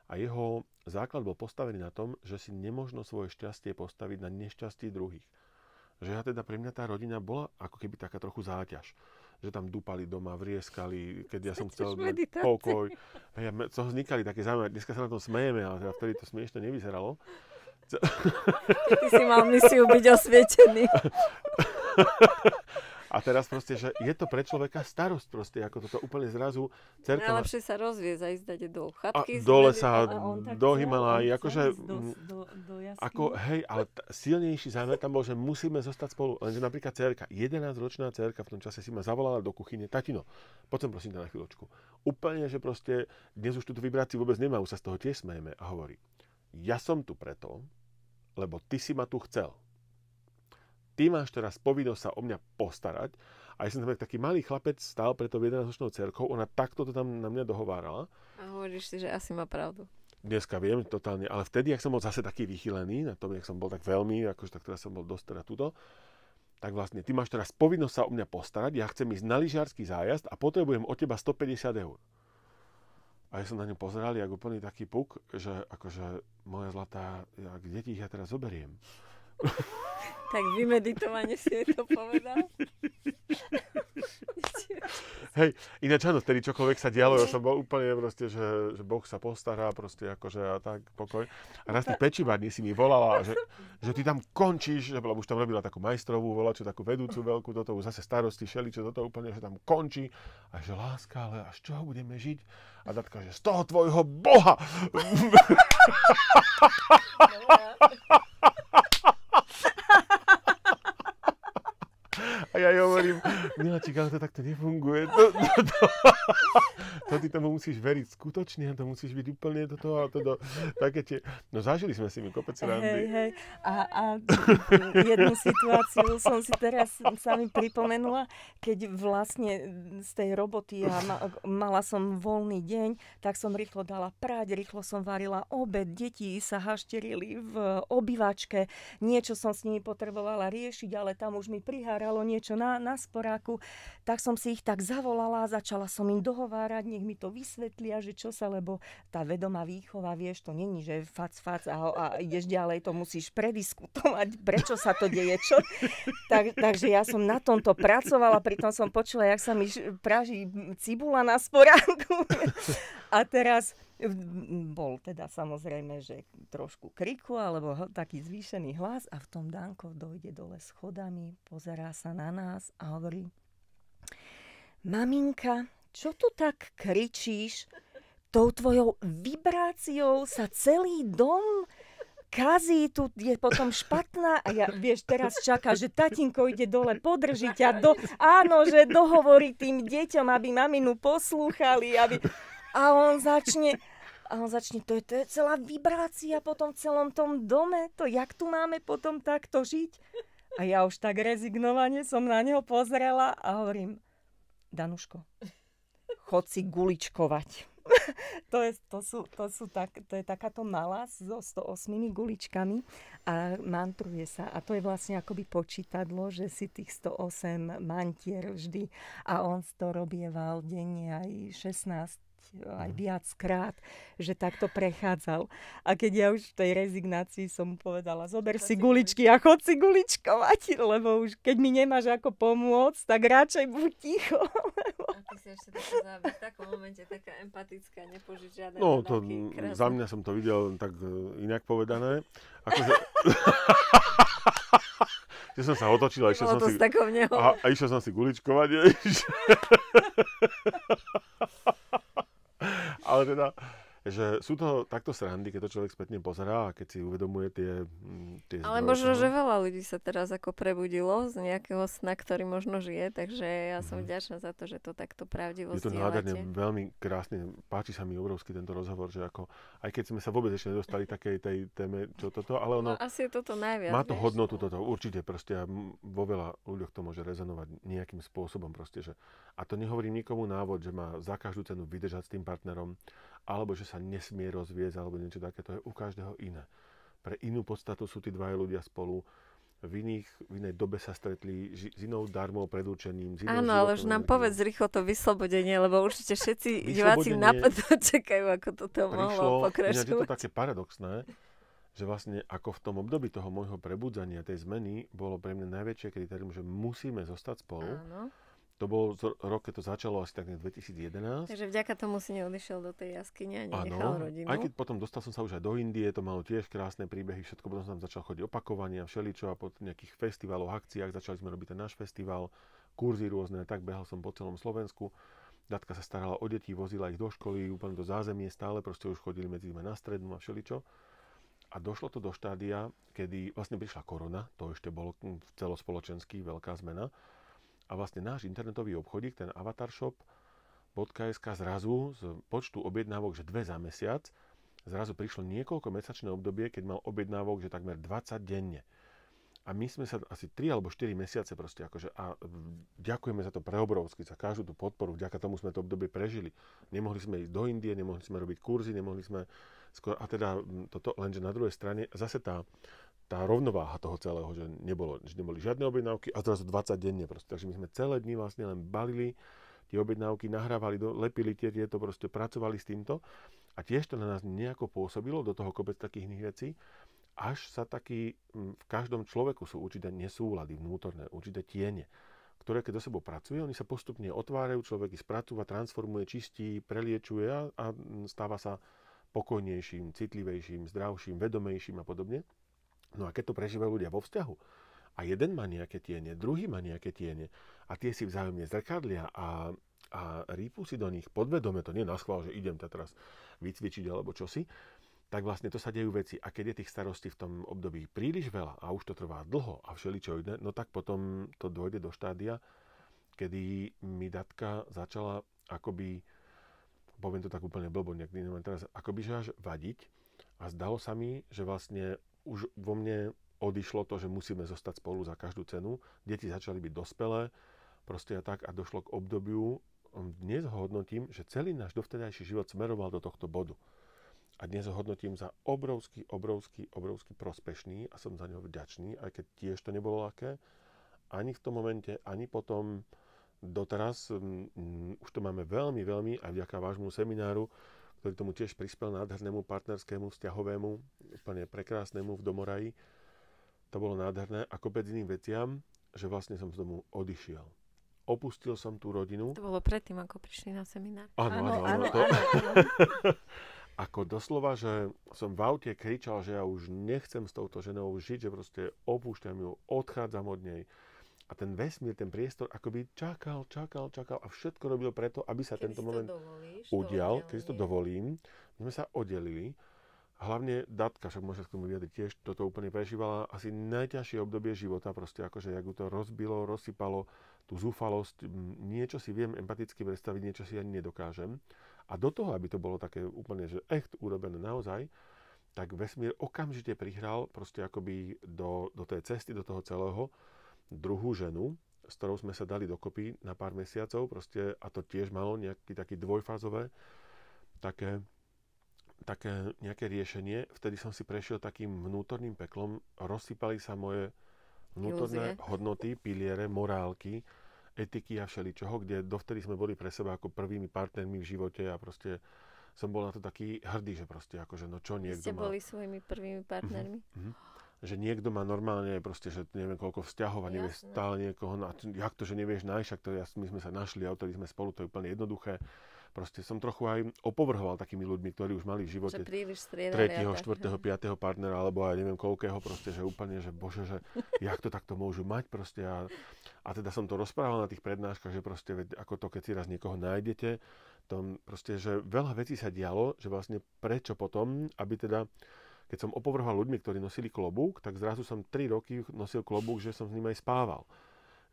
a jeho základ bol postavený na tom, že si nemožno svoje šťastie postaviť na nešťastie druhých. Že ja teda pre mňa tá rodina bola ako keby taká trochu záťaž. Že tam dupali doma, vrieskali, keď ja som chcel meditácie. pokoj. Hej, co vznikali také zaujímavé. Dneska sa na tom smejeme, ale teda vtedy to smiešne nevyzeralo. Ty si mal misiu byť osvietený. A teraz proste, že je to pre človeka starosť proste, ako toto úplne zrazu... Cerka... Najlepšie sa rozviezť a ísť dať do chatky. A do lesa, akože do Himalají, akože... Do, do, do ako, hej, ale t- silnejší zámer tam bol, že musíme zostať spolu. Lenže napríklad cerka, 11-ročná cerka v tom čase si ma zavolala do kuchyne, tatino, poď sem prosím ťa na chvíľočku. Úplne, že proste dnes už túto vibráciu vôbec už sa z toho tiež smejeme a hovorí, ja som tu preto, lebo ty si ma tu chcel ty máš teraz povinnosť sa o mňa postarať. A ja som tam taký malý chlapec stál pre to 11-ročnou cerkou, ona takto to tam na mňa dohovárala. A hovoríš si, že asi má pravdu. Dneska viem totálne, ale vtedy, ak som bol zase taký vychylený, na tom, jak som bol tak veľmi, akože tak teraz som bol dosť teda tuto, tak vlastne ty máš teraz povinnosť sa o mňa postarať, ja chcem ísť na lyžiarský zájazd a potrebujem od teba 150 eur. A ja som na ňu pozeral, ako úplný taký puk, že akože moja zlatá, ja, kde ti ich ja teraz zoberiem? Tak vymeditovane si to povedal. Hej, ináč áno, vtedy čokoľvek sa dialo, ja som bol úplne proste, že, že Boh sa postará proste akože a tak pokoj. A raz tých pečivární si mi volala, že, že ty tam končíš, že bola, už tam robila takú majstrovú volaču, takú vedúcu veľkú, toto už zase starosti, šeli, čo toto úplne, že tam končí. A že láska, ale až čo budeme žiť? A Zatka, že z toho tvojho Boha! A ja jej hovorím, Miláčik, ale to takto nefunguje. To, to, to, to ty tomu musíš veriť skutočne, to musíš byť úplne do toho a to do, také tie... No zažili sme si mi kopec randy. Hej, hej. A, a jednu situáciu som si teraz sami pripomenula, keď vlastne z tej roboty ja ma, mala som voľný deň, tak som rýchlo dala prať, rýchlo som varila obed, deti sa hašterili v obývačke, niečo som s nimi potrebovala riešiť, ale tam už mi priháralo niečo niečo na, na sporáku, tak som si ich tak zavolala, začala som im dohovárať, nech mi to vysvetlia, že čo sa, lebo tá vedomá výchova, vieš, to není, že fac, fac a, a ideš ďalej, to musíš prediskutovať, prečo sa to deje, čo. Tak, takže ja som na tomto pracovala, pritom som počula, jak sa mi praží cibula na sporáku. A teraz bol teda samozrejme, že trošku kriku alebo taký zvýšený hlas a v tom Danko dojde dole schodami, pozerá sa na nás a hovorí Maminka, čo tu tak kričíš? Tou tvojou vibráciou sa celý dom kazí, tu je potom špatná a ja, vieš, teraz čaká, že tatinko ide dole, podržiť a do, áno, že dohovorí tým deťom, aby maminu poslúchali, aby... A on začne, a on začne, to je, to je celá vibrácia po tom celom tom dome, to jak tu máme potom takto žiť. A ja už tak rezignovane som na neho pozrela a hovorím, Danuško, chod si guličkovať. to, je, to, sú, to, sú tak, to je takáto malá so 108 guličkami a mantruje sa. A to je vlastne akoby počítadlo, že si tých 108 mantier vždy. A on to robieval denne aj 16 aj mhm. viackrát, že takto prechádzal. A keď ja už v tej rezignácii som mu povedala, zober si guličky a chod si guličkovať, lebo už keď mi nemáš ako pomôcť, tak radšej buď ticho. Lebo... A ty si ešte taká v takom momente taká empatická, nepožiť žiadne No, to, krásne. za mňa som to videl tak e, inak povedané. Akože... Ja som sa otočil a išiel som, si, a, a išiel som si guličkovať. 我真的。že sú to takto srandy, keď to človek spätne pozerá a keď si uvedomuje tie... Mm, tie Ale možno, že veľa ľudí sa teraz ako prebudilo z nejakého sna, ktorý možno žije, takže ja som mm. vďačná za to, že to takto pravdivo Je to zdieľate. nádherne, veľmi krásne, páči sa mi obrovský tento rozhovor, že ako, aj keď sme sa vôbec ešte nedostali takej tej téme, čo toto, ale ono... No, asi je toto najviac. Má to vieš, hodnotu no. toto, určite proste a vo veľa ľuďoch to môže rezonovať nejakým spôsobom proste, že... A to nehovorím nikomu návod, že má za každú cenu vydržať s tým partnerom alebo že sa nesmie rozviesť, alebo niečo také, to je u každého iné. Pre inú podstatu sú tí dvaja ľudia spolu, v, iných, v inej dobe sa stretli ži, s inou darmou predúčením. Áno, ale už nám povedz rýchlo to vyslobodenie, lebo určite všetci diváci napäto čakajú, ako toto prišlo, mohlo pokračovať. Je to také paradoxné, že vlastne ako v tom období toho môjho prebudzania, tej zmeny, bolo pre mňa najväčšie kritérium, že musíme zostať spolu. Áno to bolo rok, keď to začalo asi tak 2011. Takže vďaka tomu si neodišiel do tej jaskyne a nenechal ano, rodinu. Aj keď potom dostal som sa už aj do Indie, to malo tiež krásne príbehy, všetko, potom som tam začal chodiť opakovania, všeličo a po nejakých festivaloch, akciách začali sme robiť ten náš festival, kurzy rôzne, tak behal som po celom Slovensku. Datka sa starala o deti, vozila ich do školy, úplne do zázemie stále, proste už chodili medzi nimi na strednú a všeličo. A došlo to do štádia, kedy vlastne prišla korona, to ešte bolo hm, celospoločenský veľká zmena a vlastne náš internetový obchodík, ten avatarshop.sk zrazu z počtu objednávok, že dve za mesiac, zrazu prišlo niekoľko mesačné obdobie, keď mal objednávok, že takmer 20 denne. A my sme sa asi 3 alebo 4 mesiace proste akože a ďakujeme za to preobrovsky, za každú tú podporu, vďaka tomu sme to obdobie prežili. Nemohli sme ísť do Indie, nemohli sme robiť kurzy, nemohli sme skoro, a teda toto, lenže na druhej strane zase tá tá rovnováha toho celého, že, nebolo, že neboli žiadne objednávky a zrazu 20 denne proste. Takže my sme celé dni vlastne len balili tie objednávky, nahrávali, do, lepili tie, tieto, proste pracovali s týmto a tiež to na nás nejako pôsobilo do toho kopec takých iných vecí, až sa taký, v každom človeku sú určité nesúlady vnútorné, určité tiene, ktoré keď do sebou pracuje, oni sa postupne otvárajú, človek ich spracúva, transformuje, čistí, preliečuje a, a stáva sa pokojnejším, citlivejším, zdravším, vedomejším a podobne. No a keď to prežívajú ľudia vo vzťahu a jeden má nejaké tiene, druhý má nejaké tiene a tie si vzájomne zrkadlia a, a rýpu si do nich podvedome, to nie na schvál, že idem ťa teraz vycvičiť alebo čosi, tak vlastne to sa dejú veci. A keď je tých starostí v tom období príliš veľa a už to trvá dlho a všeličo iné, no tak potom to dojde do štádia, kedy mi datka začala akoby, poviem to tak úplne blbo, niekdy nemám teraz, akoby že až vadiť a zdalo sa mi, že vlastne už vo mne odišlo to, že musíme zostať spolu za každú cenu. Deti začali byť dospelé, proste a tak a došlo k obdobiu. Hm, dnes hodnotím, že celý náš dovtedajší život smeroval do tohto bodu. A dnes ho hodnotím za obrovský, obrovský, obrovský prospešný a som za neho vďačný, aj keď tiež to nebolo ľahké. Ani v tom momente, ani potom doteraz, hm, už to máme veľmi, veľmi aj vďaka vášmu semináru, ktorý tomu tiež prispel nádhernému partnerskému, vzťahovému, úplne prekrásnemu v Domoraji. To bolo nádherné, ako kopec iným veciam, že vlastne som z domu odišiel. Opustil som tú rodinu. To bolo predtým, ako prišli na seminár. Áno, áno, áno. To... ako doslova, že som v aute kričal, že ja už nechcem s touto ženou žiť, že proste opúšťam ju, odchádzam od nej a ten vesmír, ten priestor, akoby čakal, čakal, čakal a všetko robil preto, aby sa keď tento moment dovolíš, udial. Keď si to dovolím, my sme sa oddelili. Hlavne datka, však môžem k tomu vyjadriť tiež, toto úplne prežívala asi najťažšie obdobie života, proste akože, jak ju to rozbilo, rozsypalo, tú zúfalosť, niečo si viem empaticky predstaviť, niečo si ani nedokážem. A do toho, aby to bolo také úplne, že echt urobené naozaj, tak vesmír okamžite prihral proste akoby do, do tej cesty, do toho celého druhú ženu, s ktorou sme sa dali dokopy na pár mesiacov, proste, a to tiež malo nejaký taký dvojfázové také, také nejaké riešenie. Vtedy som si prešiel takým vnútorným peklom, rozsypali sa moje vnútorné Ilúzie. hodnoty, piliere, morálky, etiky a všeličoho, kde dovtedy sme boli pre seba ako prvými partnermi v živote a proste som bol na to taký hrdý, že proste akože no čo niekto Ste má... boli svojimi prvými mhm, partnermi? Mm-hmm že niekto má normálne proste, že neviem koľko vzťahov a nevie stále niekoho, na, jak to, že nevieš nájsť, ak to, ja, my sme sa našli a odtedy sme spolu, to je úplne jednoduché. Proste som trochu aj opovrhoval takými ľuďmi, ktorí už mali v živote tretieho, štvrtého, piatého partnera alebo aj neviem koľkého, proste, že úplne, že bože, že jak to takto môžu mať proste. A, a teda som to rozprával na tých prednáškach, že proste, ako to, keď si raz niekoho nájdete, tom proste, že veľa vecí sa dialo, že vlastne prečo potom, aby teda keď som opovrhoval ľuďmi, ktorí nosili klobúk, tak zrazu som 3 roky nosil klobúk, že som s ním aj spával.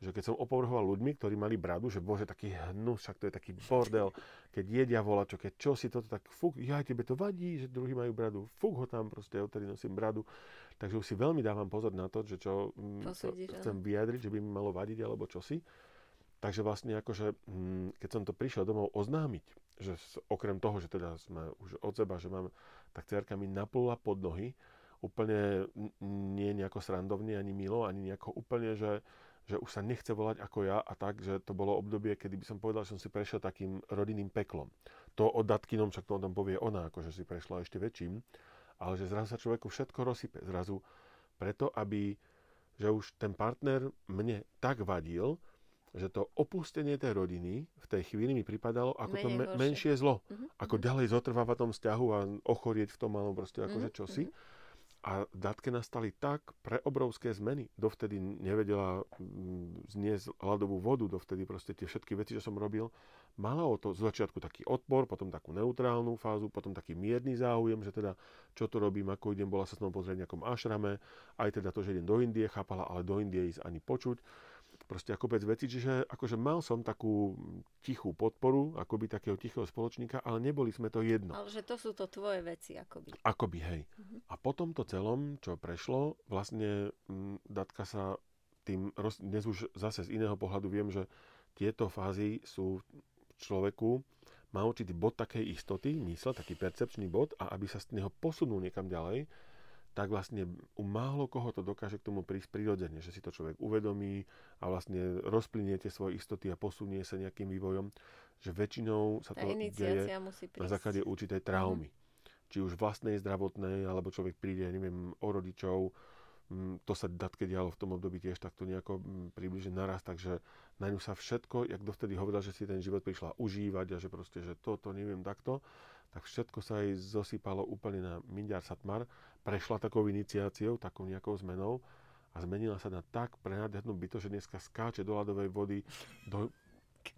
Že keď som opovrhoval ľuďmi, ktorí mali bradu, že bože, taký hnus, však to je taký bordel, keď jedia volačo, keď čo si toto, tak fuk, ja aj tebe to vadí, že druhý majú bradu, fuk ho tam proste, ja odtedy nosím bradu. Takže už si veľmi dávam pozor na to, že čo mm, Posúdiš, chcem vyjadriť, že by mi malo vadiť alebo čosi. Takže vlastne akože, mm, keď som to prišiel domov oznámiť, že okrem toho, že teda sme už od seba, že máme tak cerka mi naplula pod nohy, úplne nie nejako srandovne, ani milo, ani nejako úplne, že, že už sa nechce volať ako ja a tak, že to bolo obdobie, kedy by som povedal, že som si prešiel takým rodinným peklom. To o Datkinom, však to o tom povie ona, akože si prešla ešte väčším, ale že zrazu sa človeku všetko rozsype. Zrazu preto, aby že už ten partner mne tak vadil, že to opustenie tej rodiny v tej chvíli mi pripadalo ako Menej to me- menšie zlo. Mm-hmm. Ako mm-hmm. ďalej zotrvávať tom vzťahu a ochorieť v tom malom proste akože mm-hmm. čosi. Mm-hmm. A datke nastali tak pre obrovské zmeny. Dovtedy nevedela mm, zniesť hladovú vodu, dovtedy proste tie všetky veci, čo som robil, mala o to z začiatku taký odpor, potom takú neutrálnu fázu, potom taký mierny záujem, že teda čo to robím, ako idem, bola sa s tom pozrieť v nejakom ašrame, aj teda to, že idem do Indie, chápala, ale do Indie ísť ani počuť proste ako kopec veci, čiže akože mal som takú tichú podporu, akoby takého tichého spoločníka, ale neboli sme to jedno. Ale že to sú to tvoje veci, akoby. Akoby, hej. Uh-huh. A po tomto celom, čo prešlo, vlastne m, mm, Datka sa tým, roz, dnes už zase z iného pohľadu viem, že tieto fázy sú v človeku, má určitý bod takej istoty, mysle, taký percepčný bod a aby sa z neho posunul niekam ďalej, tak vlastne u málo koho to dokáže k tomu prísť prirodzene, že si to človek uvedomí a vlastne rozplynie tie svoje istoty a posunie sa nejakým vývojom, že väčšinou sa to deje na základe určitej traumy. Mm. Či už vlastnej zdravotnej, alebo človek príde, neviem, o rodičov, mm, to sa datke dialo v tom období tiež takto nejako mm, približne naraz, takže na ňu sa všetko, jak dovtedy hovorila, že si ten život prišla užívať a že proste, že toto, neviem, takto, tak všetko sa jej zosýpalo úplne na mindiar satmar prešla takou iniciáciou, takou nejakou zmenou a zmenila sa na tak prenádhernú byto, že dneska skáče do ľadovej vody, do,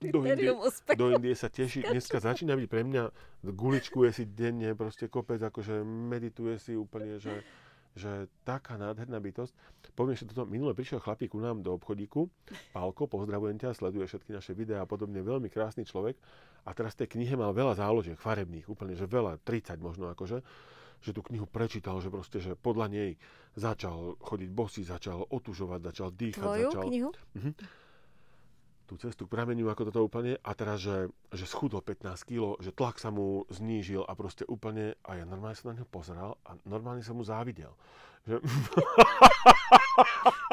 do, Indie, do Indie sa teší. Dneska začína byť pre mňa, guličkuje si denne, proste kopec, akože medituje si úplne, že, že taká nádherná bytosť. Poviem, že toto minule prišiel chlapík u nám do obchodíku, Pálko, pozdravujem ťa, sleduje všetky naše videá a podobne, veľmi krásny človek. A teraz v tej knihe mal veľa záložiek, farebných, úplne, že veľa, 30 možno akože že tú knihu prečítal, že proste, že podľa nej začal chodiť bosy, začal otužovať, začal dýchať. Tvoju začal... knihu? Mhm. Tú cestu k prameniu, ako toto úplne. A teraz, že, že schudol 15 kg, že tlak sa mu znížil a proste úplne... A ja normálne sa na neho pozeral a normálne som mu závidel. Že...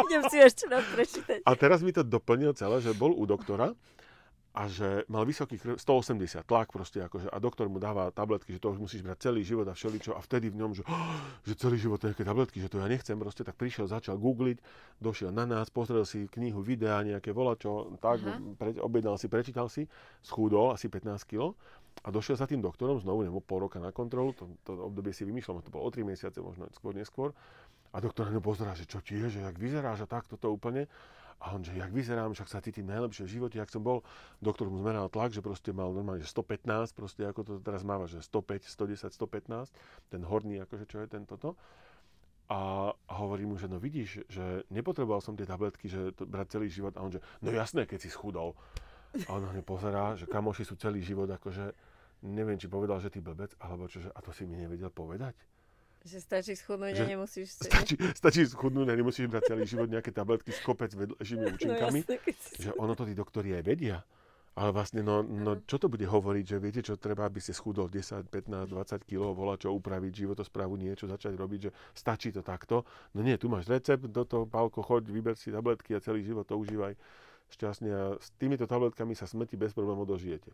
Idem si ešte raz prečítať. A teraz mi to doplnil celé, že bol u doktora a že mal vysoký krv, 180, tlak proste akože, a doktor mu dáva tabletky, že to už musíš brať celý život a všeličo a vtedy v ňom, že, že celý život nejaké tabletky, že to ja nechcem proste, tak prišiel, začal googliť, došiel na nás, pozrel si knihu, videá, nejaké volačo, tak, pre, objednal si, prečítal si, schudol asi 15 kg a došiel za tým doktorom, znovu nebo pol roka na kontrolu, to, to obdobie si vymýšľam, to bolo o 3 mesiace, možno skôr, neskôr, a doktor na pozrel, že čo ti je, že jak vyzeráš a tak, toto úplne. A on, že jak vyzerám, však sa cítim najlepšie v živote, jak som bol. Doktor mu zmeral tlak, že proste mal normálne 115, proste ako to teraz máva, že 105, 110, 115, ten horný, akože čo je ten toto. A, hovorí mu, že no vidíš, že nepotreboval som tie tabletky, že to brať celý život. A on, že no jasné, keď si schudol. A on ho pozerá, že kamoši sú celý život, akože neviem, či povedal, že ty blbec, alebo čo, že a to si mi nevedel povedať. Že stačí schudnúť že a nemusíš... Si... Stačí, stačí schudnúť a nemusíš brať celý život nejaké tabletky s kopec vedľajšími no účinkami. No, jasne, si... Že ono to tí doktori aj vedia. Ale vlastne, no, no čo to bude hovoriť, že viete, čo treba, aby ste schudol 10, 15, 20 kg, volá čo upraviť, životosprávu, niečo začať robiť, že stačí to takto. No nie, tu máš recept, do toho, Pálko, choď, vyber si tabletky a celý život to užívaj šťastní a e, s týmito tabletkami sa smrti bez problémov dožijete.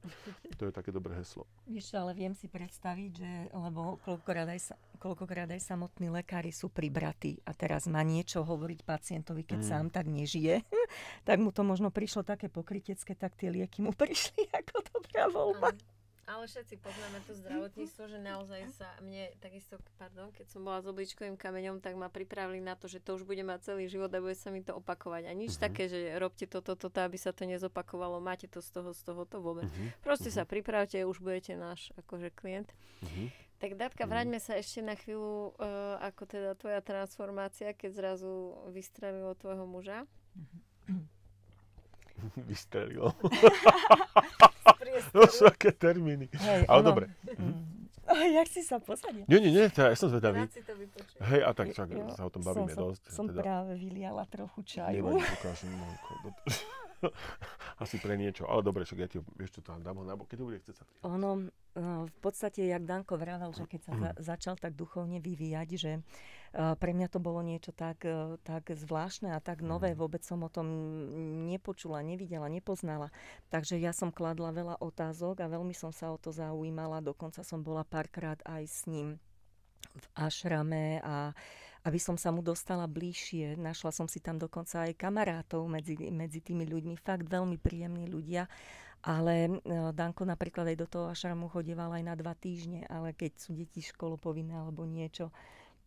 To je také dobré heslo. Vieš, ale viem si predstaviť, že, lebo koľkokrát aj, koľkokrát aj samotní lekári sú pribratí a teraz má niečo hovoriť pacientovi, keď mm. sám tak nežije, tak mu to možno prišlo také pokrytecké, tak tie lieky mu prišli ako dobrá voľba. Mm. Ale všetci poznáme to zdravotníctvo, že naozaj sa mne takisto, pardon, keď som bola s obličkovým kameňom, tak ma pripravili na to, že to už bude mať celý život a bude sa mi to opakovať. A nič uh-huh. také, že robte toto, toto, aby sa to nezopakovalo, máte to z toho, z toho, to vôbec. Uh-huh. Proste uh-huh. sa mhm. pripravte, už budete náš akože klient. Uh-huh. Tak dátka, vráťme sa ešte na chvíľu, uh, ako teda tvoja transformácia, keď zrazu vystrelilo tvojho muža. Uh-huh. vystrelilo. to sú aké termíny. Hej, Ale no. dobre. Mm. Jak si sa posadil? Nie, nie, nie, ja som zvedavý. Rád si to vypočujem. Hej, a tak čak, jo, sa o tom bavíme som, dosť. Som teda... práve vyliala trochu čaju. Nevadí, ukážem, Asi pre niečo, ale dobre, však ja ti, vieš čo, tam dám ho nabok. keď bude chcieť sa prijať. Ono, eh, v podstate, jak Danko vravel, že keď sa za, mhm. začal tak duchovne vyvíjať, že uh, pre mňa to bolo niečo tak, tak zvláštne a tak nové. Mm. Vôbec som o tom nepočula, nevidela, nepoznala. Takže ja som kladla veľa otázok a veľmi som sa o to zaujímala. Dokonca som bola párkrát aj s ním v ašrame a aby som sa mu dostala bližšie. Našla som si tam dokonca aj kamarátov medzi, medzi tými ľuďmi, fakt veľmi príjemní ľudia. Ale Danko napríklad aj do toho ašramu chodeval aj na dva týždne, ale keď sú deti školopovinné alebo niečo,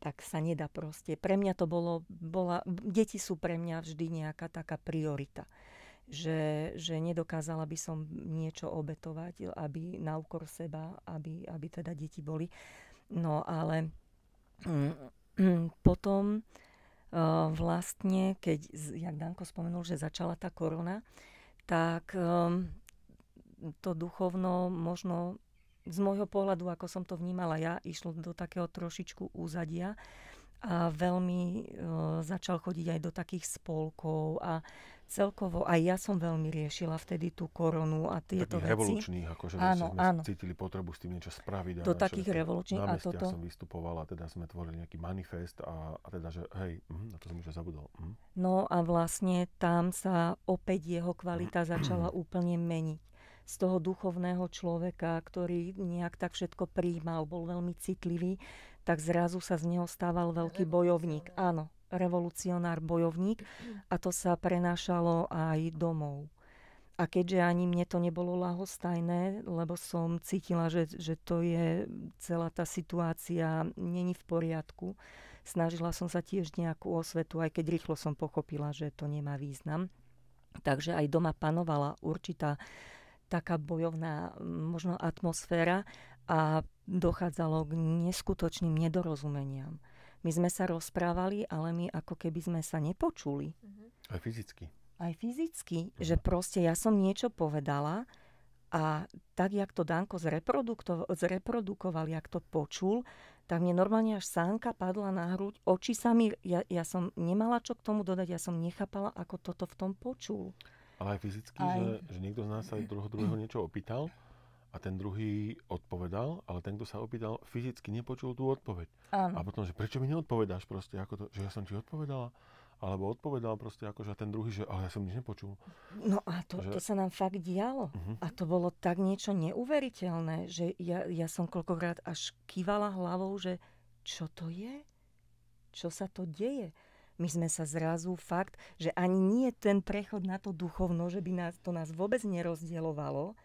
tak sa nedá proste. Pre mňa to bolo, bola, deti sú pre mňa vždy nejaká taká priorita. Že, že nedokázala by som niečo obetovať, aby na úkor seba, aby, aby teda deti boli. No ale mm, potom eh, vlastne, keď, jak Danko spomenul, že začala tá korona, tak eh, to duchovno možno z môjho pohľadu, ako som to vnímala ja, išlo do takého trošičku úzadia a veľmi e, začal chodiť aj do takých spolkov a celkovo aj ja som veľmi riešila vtedy tú koronu a tieto Takých veci. revolučných, akože áno, sme áno. cítili potrebu s tým niečo spraviť. Do takých revolučných a toto. som vystupovala, teda sme tvorili nejaký manifest a, a teda, že hej, mh, na to som už zabudol. Mh. No a vlastne tam sa opäť jeho kvalita mhm. začala úplne meniť z toho duchovného človeka, ktorý nejak tak všetko prijímal, bol veľmi citlivý, tak zrazu sa z neho stával veľký bojovník. Áno, revolucionár, bojovník a to sa prenášalo aj domov. A keďže ani mne to nebolo lahostajné, lebo som cítila, že, že to je celá tá situácia není v poriadku, snažila som sa tiež nejakú osvetu, aj keď rýchlo som pochopila, že to nemá význam. Takže aj doma panovala určitá taká bojovná možno atmosféra a dochádzalo k neskutočným nedorozumeniam. My sme sa rozprávali, ale my ako keby sme sa nepočuli. Mhm. Aj fyzicky. Aj fyzicky, mhm. že proste ja som niečo povedala a tak, jak to Danko zreprodukoval, jak to počul, tak mne normálne až sánka padla na hruď. Oči sa mi, ja, ja som nemala čo k tomu dodať, ja som nechápala, ako toto v tom počul. Ale aj fyzicky, aj... Že, že niekto z nás sa druho druhého niečo opýtal a ten druhý odpovedal, ale ten, kto sa opýtal, fyzicky nepočul tú odpoveď. Áno. A potom, že prečo mi neodpovedáš proste, ako to, že ja som ti odpovedala, alebo odpovedal proste ako, že ten druhý, že ale ja som nič nepočul. No a to, že... to sa nám fakt dialo. Uh-huh. A to bolo tak niečo neuveriteľné, že ja, ja som koľkokrát až kývala hlavou, že čo to je? Čo sa to deje? my sme sa zrazu fakt, že ani nie ten prechod na to duchovno, že by nás, to nás vôbec nerozdielovalo,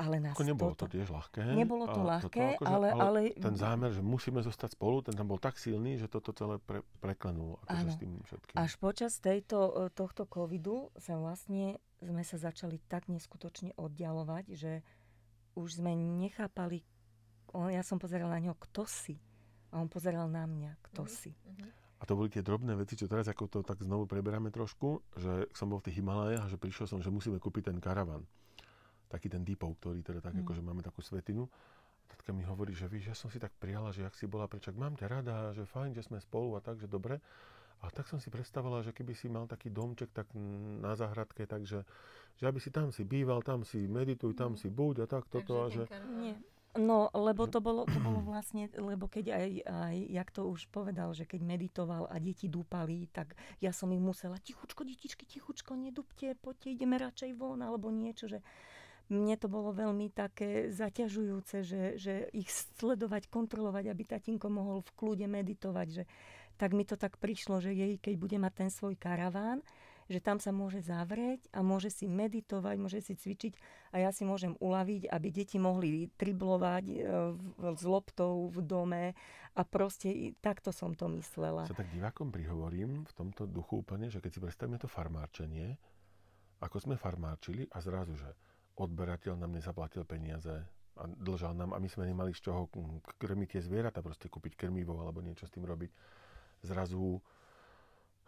ale nás ako nebolo toto, to tiež ľahké. Nebolo to ľahké, toto, akože, ale, ale... Ten zámer, že musíme zostať spolu, ten tam bol tak silný, že toto celé pre, preklenulo akože s tým všetkým. Až počas tejto, e, tohto covidu sa vlastne sme sa začali tak neskutočne oddialovať, že už sme nechápali, ja som pozerala na ňo, kto si. A on pozeral na mňa, kto mm-hmm. si. Mhm. A to boli tie drobné veci, čo teraz ako to tak znovu preberáme trošku, že som bol v tých Himalajách a že prišiel som, že musíme kúpiť ten karavan. Taký ten depot, ktorý teda tak, mm. akože máme takú svetinu. A tatka mi hovorí, že víš, ja som si tak prijala, že ak si bola prečo mám ťa rada, že fajn, že sme spolu a tak, že dobre. A tak som si predstavovala, že keby si mal taký domček tak na záhradke, takže že aby si tam si býval, tam si medituj, tam mm. si buď a tak toto. Takže a že... Kar- nie. No, lebo to bolo, to bolo vlastne, lebo keď aj, aj, jak to už povedal, že keď meditoval a deti dúpali, tak ja som ich musela, tichučko, detičky, tichučko, nedúpte, poďte, ideme radšej von, alebo niečo, že mne to bolo veľmi také zaťažujúce, že, že ich sledovať, kontrolovať, aby tatinko mohol v kľude meditovať. Že, tak mi to tak prišlo, že jej, keď bude mať ten svoj karaván, že tam sa môže zavrieť a môže si meditovať, môže si cvičiť a ja si môžem uľaviť, aby deti mohli triblovať e, s loptou v dome a proste takto som to myslela. Sa tak divákom prihovorím v tomto duchu úplne, že keď si predstavíme to farmárčenie, ako sme farmárčili a zrazu, že odberateľ nám nezaplatil peniaze, a dlžal nám a my sme nemali z čoho krmiť tie zvieratá, proste kúpiť krmivo alebo niečo s tým robiť. Zrazu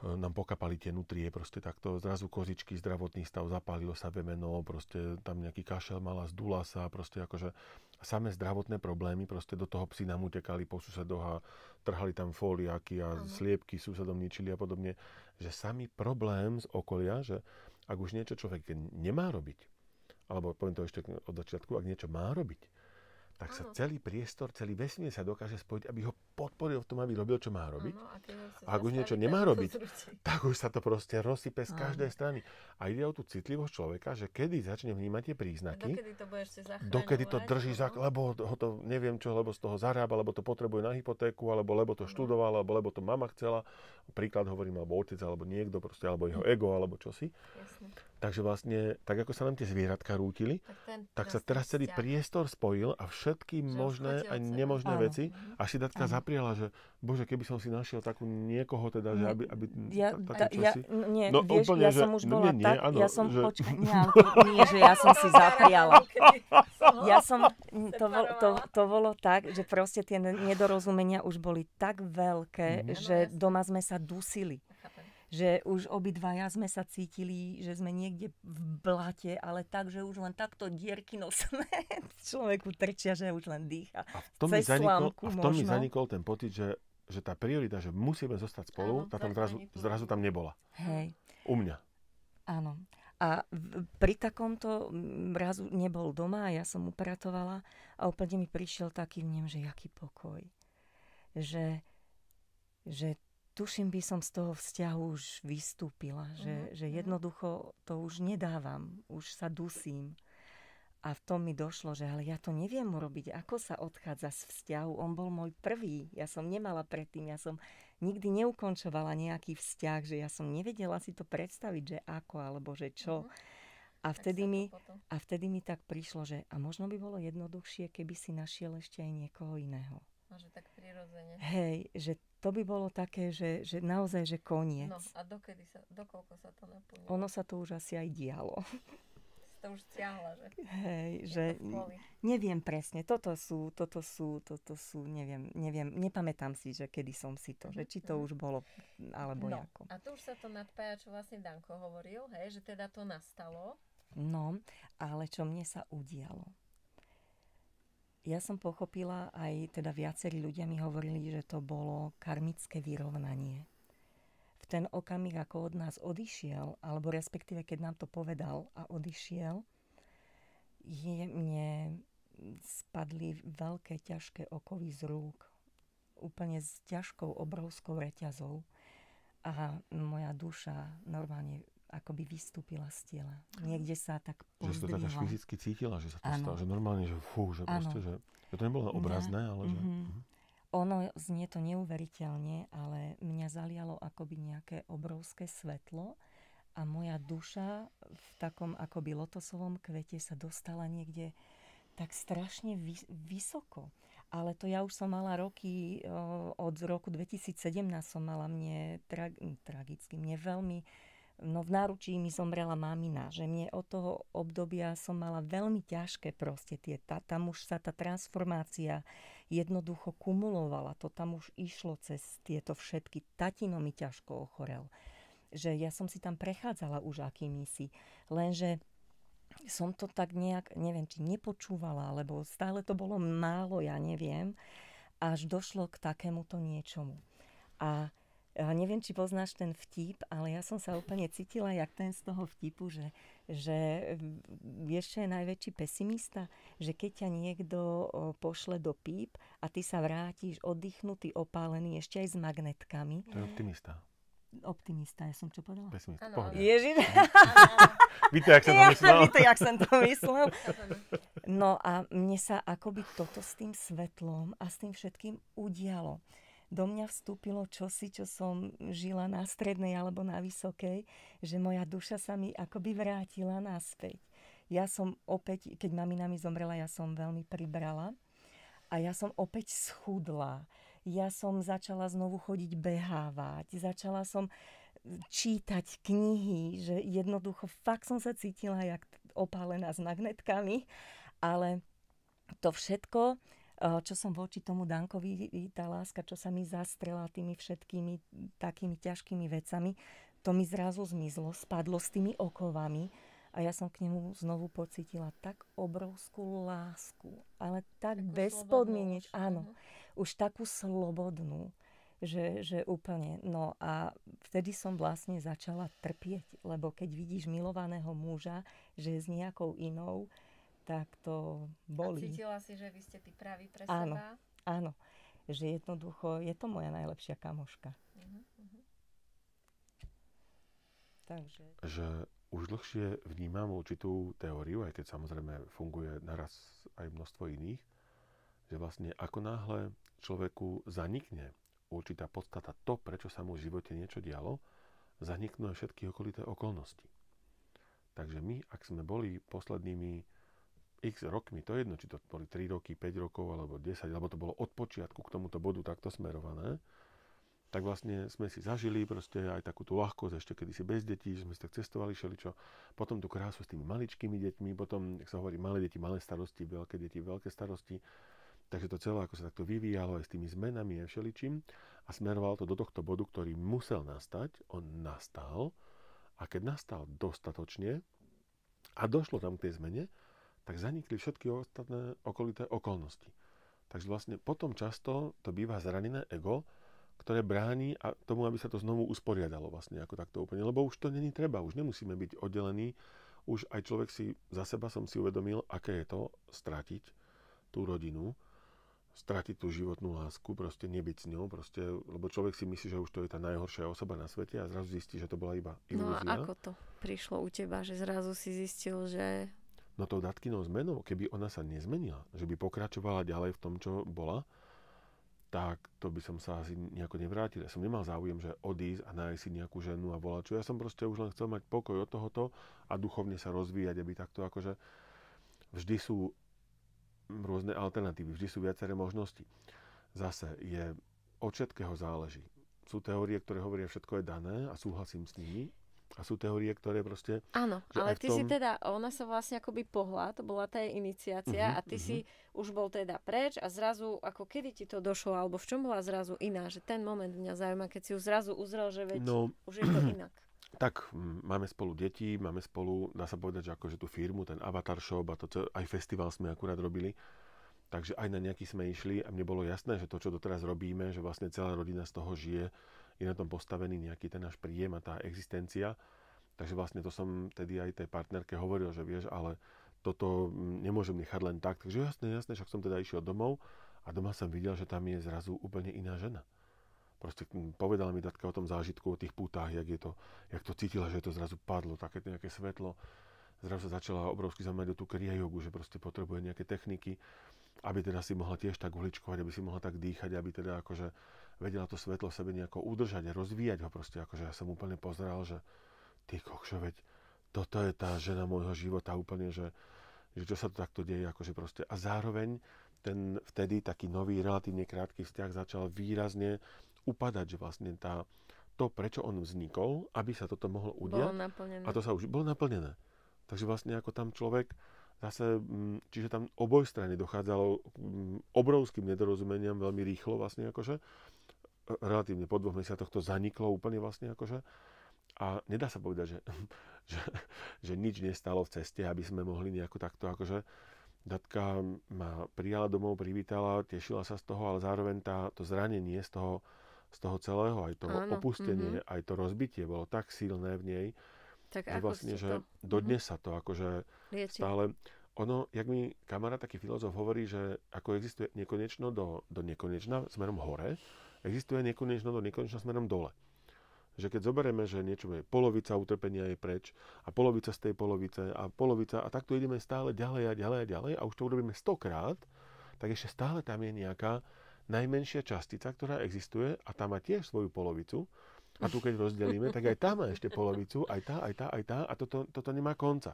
E, nám pokapali tie nutrie, proste takto zrazu kozičky, zdravotný stav, zapálilo sa vemeno, proste tam nejaký kašel mala, zdúla sa, proste akože samé zdravotné problémy, proste do toho psi nám utekali po susedoch a trhali tam fóliaky a Aha. sliepky susedom ničili a podobne, že samý problém z okolia, že ak už niečo človek nemá robiť, alebo poviem to ešte od začiatku, ak niečo má robiť, tak sa celý priestor, celý vesmír sa dokáže spojiť, aby ho podporil v tom, aby robil, čo má robiť. Ano, a, a ak už niečo nemá robiť, tak už sa to proste rozsype z každej strany. A ide o tú citlivosť človeka, že kedy začne vnímať tie príznaky, dokedy to, to drží, za, lebo ho to neviem čo, lebo z toho zarába, lebo to potrebuje na hypotéku, alebo lebo to ano. študoval, alebo lebo to mama chcela. Príklad hovorím, alebo otec, alebo niekto proste, alebo jeho ego, alebo čosi. Jasne. Takže vlastne, tak ako sa nám tie zvieratka rútili, tak, tak sa teraz celý priestor spojil a všetky že možné a nemožné veci, až si datka zapri neprijala, že bože, keby som si našiel takú niekoho teda, že aby... aby ja, ta, ja, nie, no, vieš, úplne, ja že, som už no bola nie, tak, áno, ja som, že... počkaj, nie, nie, že ja som si zaprijala. Ja som, to, to, to bolo tak, že proste tie nedorozumenia už boli tak veľké, mm že doma sme sa dusili že už obidvaja sme sa cítili, že sme niekde v blate, ale tak, že už len takto dierky nosné človeku trčia, že už len dýcha. A v tom, mi zanikol, a v tom mi zanikol ten pocit, že, že tá priorita, že musíme zostať spolu, ano, tá tam zrazu, zrazu tam nebola. Hej. U mňa. Áno. A pri takomto mm, razu nebol doma a ja som upratovala a úplne mi prišiel taký vnem, že jaký pokoj. Že, že tuším by som z toho vzťahu už vystúpila, že, mm-hmm. že mhm. jednoducho to už nedávam, už sa dusím. A v tom mi došlo, že ale ja to neviem urobiť, ako sa odchádza z vzťahu. On bol môj prvý, ja som nemala predtým, ja som nikdy neukončovala nejaký vzťah, že ja som nevedela si to predstaviť, že ako alebo že čo. Uh-huh. A vtedy, mi, a vtedy mi tak prišlo, že a možno by bolo jednoduchšie, keby si našiel ešte aj niekoho iného. No, že tak prirodzene. Hej, že to by bolo také, že, že naozaj, že koniec. No a dokedy sa, dokoľko sa to naplnilo? Ono sa to už asi aj dialo. to už ťahla, že? Hej, Je že neviem presne, toto sú, toto sú, toto sú, neviem, neviem, nepamätám si, že kedy som si to, že mhm, či to mhm. už bolo, alebo no, ako. a tu už sa to nadpája, čo vlastne Danko hovoril, hej, že teda to nastalo. No, ale čo mne sa udialo? Ja som pochopila, aj teda viacerí ľudia mi hovorili, že to bolo karmické vyrovnanie. V ten okamih, ako od nás odišiel, alebo respektíve, keď nám to povedal a odišiel, je, mne spadli veľké, ťažké okovy z rúk. Úplne s ťažkou, obrovskou reťazou. A moja duša normálne akoby vystúpila z tela. Niekde sa tak pozdrihla. Že si to tak až fyzicky cítila, že sa to stalo. Že normálne, že fú, že ano. proste, že, Ja to nebolo obrazné, mňa... ale že... Mm-hmm. Mm-hmm. Ono znie to neuveriteľne, ale mňa zalialo akoby nejaké obrovské svetlo a moja duša v takom akoby lotosovom kvete sa dostala niekde tak strašne vy, vysoko. Ale to ja už som mala roky, od roku 2017 som mala mne tra, tragicky, mne veľmi No v náručí mi zomrela mamina, že mne od toho obdobia som mala veľmi ťažké proste tie, tá, tam už sa tá transformácia jednoducho kumulovala, to tam už išlo cez tieto všetky, tatino mi ťažko ochorel, že ja som si tam prechádzala už akými si, lenže som to tak nejak, neviem, či nepočúvala, alebo stále to bolo málo, ja neviem, až došlo k takémuto niečomu. A Neviem, či poznáš ten vtip, ale ja som sa úplne cítila, jak ten z toho vtipu, že, že vieš, čo je najväčší pesimista? Že keď ťa niekto pošle do píp a ty sa vrátiš oddychnutý, opálený, ešte aj s magnetkami. To je optimista optimista, ja som čo povedala? Pesimista, pohľadne. Ježiš. Víte, jak som to myslel? Víte, jak som to myslel. No a mne sa akoby toto s tým svetlom a s tým všetkým udialo do mňa vstúpilo čosi, čo som žila na strednej alebo na vysokej, že moja duša sa mi akoby vrátila naspäť. Ja som opäť, keď mamina mi zomrela, ja som veľmi pribrala a ja som opäť schudla. Ja som začala znovu chodiť behávať, začala som čítať knihy, že jednoducho fakt som sa cítila jak opálená s magnetkami, ale to všetko Eh, čo som voči tomu Dankovi, tá láska, čo sa mi zastrela tými všetkými takými ťažkými vecami, to mi zrazu zmizlo, spadlo s tými okovami a ja som k nemu znovu pocitila tak obrovskú lásku, ale tak bezpodmienečnú, áno, mhm. už takú slobodnú, že, že úplne. No a vtedy som vlastne začala trpieť, lebo keď vidíš milovaného muža, že je s nejakou inou, tak to boli. A cítila si, že vy ste tí praví pre áno, seba? Áno, že jednoducho je to moja najlepšia kamoška. Uh-huh, Takže... Že už dlhšie vnímam určitú teóriu, aj keď samozrejme funguje naraz aj množstvo iných, že vlastne ako náhle človeku zanikne určitá podstata, to, prečo sa mu v živote niečo dialo, zaniknú aj všetky okolité okolnosti. Takže my, ak sme boli poslednými x rokmi, to je jedno, či to boli 3 roky, 5 rokov alebo 10, alebo to bolo od počiatku k tomuto bodu takto smerované, tak vlastne sme si zažili proste aj takú tú ľahkosť, ešte si bez detí, že sme si tak cestovali čo. potom tú krásu s tými maličkými deťmi, potom, ak sa hovorí, malé deti, malé starosti, veľké deti, veľké starosti, Takže to celé ako sa takto vyvíjalo aj s tými zmenami a všeličím a smeroval to do tohto bodu, ktorý musel nastať, on nastal a keď nastal dostatočne a došlo tam k tej zmene, tak zanikli všetky ostatné okolité okolnosti. Takže vlastne potom často to býva zranené ego, ktoré bráni a tomu, aby sa to znovu usporiadalo vlastne ako takto úplne. Lebo už to není treba, už nemusíme byť oddelení. Už aj človek si, za seba som si uvedomil, aké je to stratiť tú rodinu, stratiť tú životnú lásku, proste nebyť s ňou, proste, lebo človek si myslí, že už to je tá najhoršia osoba na svete a zrazu zistí, že to bola iba ilúzia. No a ako to prišlo u teba, že zrazu si zistil, že No tou datkinou zmenou, keby ona sa nezmenila, že by pokračovala ďalej v tom, čo bola, tak to by som sa asi nejako nevrátil. Ja som nemal záujem, že odísť a nájsť si nejakú ženu a volať čo. Ja som proste už len chcel mať pokoj od tohoto a duchovne sa rozvíjať, aby takto akože vždy sú rôzne alternatívy, vždy sú viaceré možnosti. Zase je od všetkého záleží. Sú teórie, ktoré hovoria, všetko je dané a súhlasím s nimi, a sú teórie, ktoré proste... Áno, ale ty tom... si teda, ona sa vlastne akoby pohla, to bola tá jej iniciácia uh-huh, a ty uh-huh. si už bol teda preč a zrazu, ako kedy ti to došlo, alebo v čom bola zrazu iná, že ten moment mňa zaujíma, keď si ju zrazu uzrel, že veď no, už je to inak. Tak, máme spolu deti, máme spolu, dá sa povedať, že akože tú firmu, ten Avatar Shop a to, čo, aj festival sme akurát robili, takže aj na nejaký sme išli a mne bolo jasné, že to, čo doteraz robíme, že vlastne celá rodina z toho žije, je na tom postavený nejaký ten náš príjem a tá existencia. Takže vlastne to som tedy aj tej partnerke hovoril, že vieš, ale toto nemôžem nechať len tak. Takže jasne, jasne, však som teda išiel domov a doma som videl, že tam je zrazu úplne iná žena. Proste hm, povedala mi Datka o tom zážitku, o tých pútach, jak, je to, jak to cítila, že to zrazu padlo, také nejaké svetlo. Zrazu sa začala obrovsky zamerať do tú kriajogu, že proste potrebuje nejaké techniky, aby teda si mohla tiež tak uličkovať, aby si mohla tak dýchať, aby teda akože vedela to svetlo v sebe nejako udržať a rozvíjať ho proste. Akože ja som úplne pozeral, že ty kokšo, veď toto je tá žena môjho života úplne, že, že čo sa to takto deje, akože proste. A zároveň ten vtedy taký nový, relatívne krátky vzťah začal výrazne upadať, že vlastne tá, to, prečo on vznikol, aby sa toto mohlo udiať. Bolo naplnené. A to sa už bolo naplnené. Takže vlastne ako tam človek zase, mm, čiže tam oboj strany dochádzalo k mm, obrovským nedorozumeniam veľmi rýchlo vlastne akože relatívne po dvoch mesiacoch to zaniklo úplne vlastne akože. A nedá sa povedať, že, že, že nič nestalo v ceste, aby sme mohli nejako takto akože Datka ma prijala domov, privítala, tešila sa z toho, ale zároveň tá, to zranenie z toho, z toho celého, aj to Áno, opustenie, mm-hmm. aj to rozbitie bolo tak silné v nej, tak že vlastne, že to... dodnes mm-hmm. sa to akože Lieči. stále... Ono, jak mi kamarát, taký filozof, hovorí, že ako existuje nekonečno do, do nekonečna smerom hore, existuje nekonečno do no nekonečna smerom dole. Že keď zoberieme, že niečo je polovica utrpenia je preč a polovica z tej polovice a polovica a takto ideme stále ďalej a ďalej a ďalej a už to urobíme stokrát, tak ešte stále tam je nejaká najmenšia častica, ktorá existuje a tá má tiež svoju polovicu a tu keď rozdelíme, tak aj tá má ešte polovicu, aj tá, aj tá, aj tá a toto, toto nemá konca.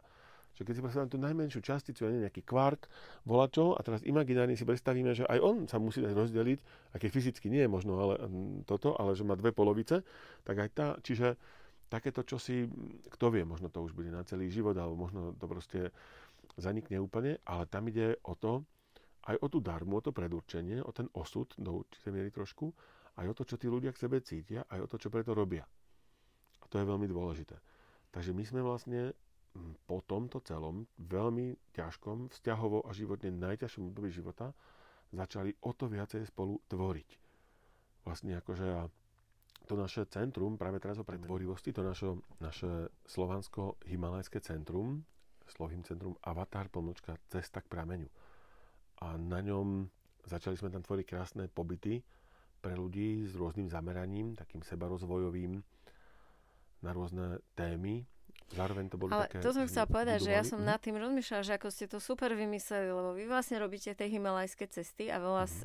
Že keď si predstavíme tú najmenšiu časticu, ja nejaký kvark, volačo, a teraz imaginárne si predstavíme, že aj on sa musí dať rozdeliť, aj keď fyzicky nie je možno ale, mm, toto, ale že má dve polovice, tak aj tá, čiže takéto čosi, kto vie, možno to už bude na celý život, alebo možno to proste zanikne úplne, ale tam ide o to, aj o tú darmu, o to predurčenie, o ten osud do určitej miery trošku, aj o to, čo tí ľudia k sebe cítia, aj o to, čo preto robia. A to je veľmi dôležité. Takže my sme vlastne po tomto celom veľmi ťažkom, vzťahovo a životne najťažšom období života začali o to viacej spolu tvoriť. Vlastne akože a to naše centrum, práve teraz o pretvorivosti, to naše, naše slovansko-himalajské centrum, Slovým centrum Avatar, pomočka Cesta k prameňu. A na ňom začali sme tam tvoriť krásne pobyty pre ľudí s rôznym zameraním, takým sebarozvojovým, na rôzne témy, Zároveň to boli Ale také to som chcela povedať, že ja som nad tým rozmýšľala, že ako ste to super vymysleli, lebo vy vlastne robíte tie himalajské cesty a veľa mm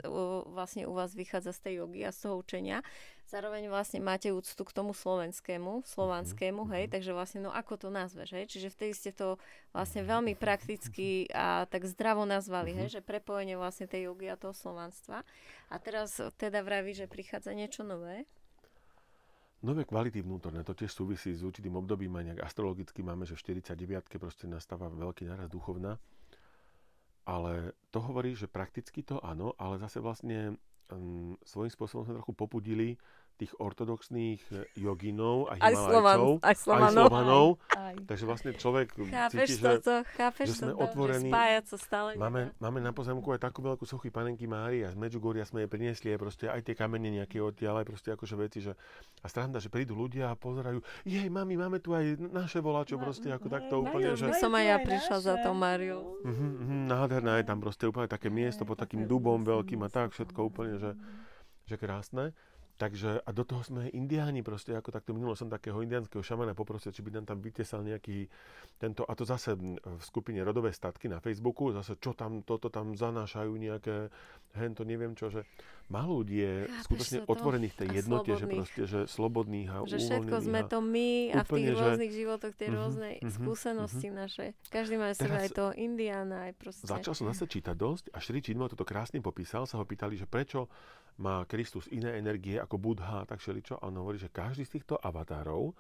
vlastne u vás vychádza z tej jogy a z toho učenia. Zároveň vlastne máte úctu k tomu slovenskému, slovanskému, mm hej, mhm. takže vlastne no ako to nazveš, hej? Čiže vtedy ste to vlastne veľmi prakticky a tak zdravo nazvali, mm hej, mhm. že prepojenie vlastne tej jogy a toho slovanstva. A teraz teda vraví, že prichádza niečo nové. Nové kvality vnútorné, to tiež súvisí s určitým obdobím, aj nejak astrologicky máme, že v 49 proste nastáva veľký naraz duchovná. Ale to hovorí, že prakticky to áno, ale zase vlastne um, svojím spôsobom sme trochu popudili tých ortodoxných e, joginov a Aj, Slovan, aj Slovanov. Aj Slovanov. Aj, aj. Takže vlastne človek chápeš cíti, toto, že, chápeš že sme toto, otvorení. Že stále máme, máme na pozemku aj takú veľkú sochy panenky Mári a z Medžugoria sme jej priniesli aj, proste, aj tie kamene nejaké odtiaľ, aj proste akože veci, že a stranda, že prídu ľudia a pozerajú, jej mami, máme tu aj naše voláčo proste ako takto úplne. Že... Som aj ja prišla za to Máriu. mm mhm, nádherná je tam proste úplne také miesto pod takým dubom veľkým a tak, všetko úplne, že, že krásne. Takže a do toho sme indiáni proste, ako takto minulo som takého indiánskeho šamana poprosil, či by nám tam vytesal nejaký tento, a to zase v skupine Rodové statky na Facebooku, zase čo tam, toto tam zanášajú nejaké, hen to neviem čo, že malú ľudí je ja, skutočne to? otvorených tej jednote, že proste, že slobodných a Že všetko sme to my a, v tých že... rôznych životoch tie uh-huh, rôzne uh-huh, skúsenosti uh-huh. naše. Každý má sebe aj toho indiána, aj proste. Začal som zase čítať dosť a Šri Čidmo toto krásne popísal, sa ho pýtali, že prečo má Kristus iné energie ako Budha, tak všeličo. A on hovorí, že každý z týchto avatárov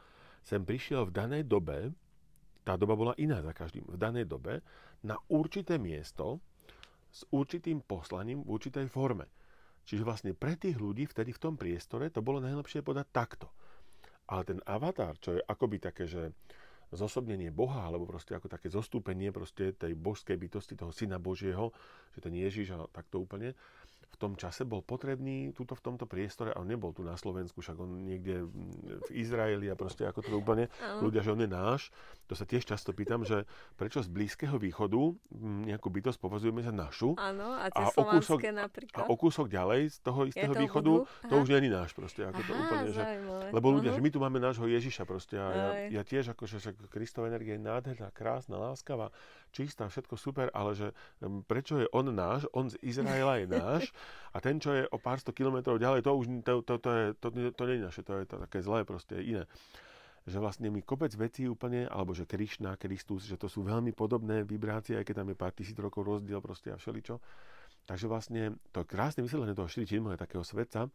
sem prišiel v danej dobe, tá doba bola iná za každým, v danej dobe, na určité miesto s určitým poslaním v určitej forme. Čiže vlastne pre tých ľudí vtedy v tom priestore to bolo najlepšie podať takto. Ale ten avatar, čo je akoby také, že zosobnenie Boha, alebo proste ako také zostúpenie proste tej božskej bytosti, toho syna Božieho, že ten Ježiš a takto úplne, v tom čase bol potrebný tuto v tomto priestore a on nebol tu na Slovensku, však on niekde v Izraeli a proste ako to úplne ľudia, že on je náš. To sa tiež často pýtam, že prečo z Blízkeho východu nejakú bytosť považujeme za našu ano, a, a, o kúsok, napríklad. a o kúsok ďalej z toho istého to východu, budu? to už není náš proste. Ako Aha, to úplne, že, lebo ľudia, uh-huh. že my tu máme nášho Ježiša proste a ja, ja tiež že akože, Kristova energia je nádherná, krásna, láskavá, čistá, všetko super, ale že prečo je on náš, on z Izraela je náš A ten, čo je o pár sto kilometrov ďalej, to už to, to, to, je, to, to nie je naše, to je to také zlé, proste iné. Že vlastne mi kopec vecí úplne, alebo že Krišna, Kristus, že to sú veľmi podobné vibrácie, aj keď tam je pár tisíc rokov rozdiel proste a všeličo. Takže vlastne to krásne vysvetlenie toho Šri takého svetca,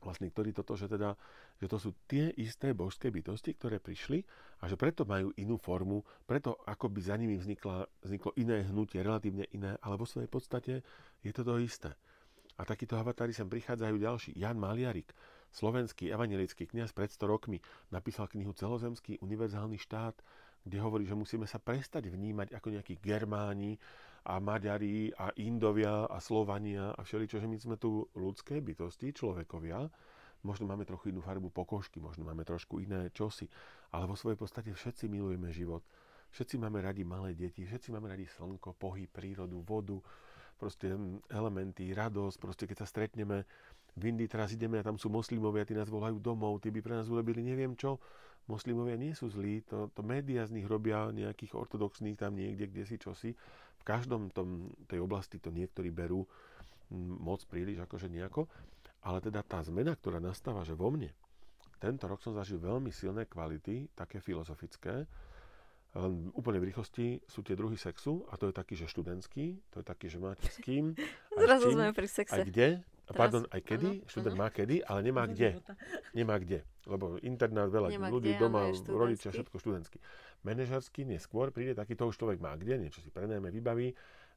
vlastne ktorý toto, že teda, že to sú tie isté božské bytosti, ktoré prišli a že preto majú inú formu, preto ako by za nimi vznikla, vzniklo iné hnutie, relatívne iné, ale vo svojej podstate je to to isté. A takíto avatári sem prichádzajú ďalší. Jan Maliarik, slovenský evangelický kniaz pred 100 rokmi, napísal knihu Celozemský univerzálny štát, kde hovorí, že musíme sa prestať vnímať ako nejakí Germáni a Maďari a Indovia a Slovania a všeličo, že my sme tu ľudské bytosti, človekovia, možno máme trochu inú farbu pokožky, možno máme trošku iné čosi, ale vo svojej podstate všetci milujeme život. Všetci máme radi malé deti, všetci máme radi slnko, pohyb, prírodu, vodu, proste hm, elementy, radosť, proste keď sa stretneme v Indii, teraz ideme a tam sú moslimovia, tí nás volajú domov, tí by pre nás urobili neviem čo. Moslimovia nie sú zlí, to, to média z nich robia nejakých ortodoxných tam niekde, kde si čosi. V každom tom, tej oblasti to niektorí berú hm, moc príliš akože nejako. Ale teda tá zmena, ktorá nastáva, že vo mne, tento rok som zažil veľmi silné kvality, také filozofické, úplne v rýchlosti sú tie druhy sexu a to je taký, že študentský, to je taký, že máte s kým. Zrazu sme pri sexe. Aj kde, Teraz, pardon, aj kedy, ano, študent ano. má kedy, ale nemá kde. Nemá kde, lebo internát veľa nemá ľudí kde, doma, rodičia, všetko študentský. Manežerský neskôr príde taký, toho už človek má kde, niečo si prenajme, vybaví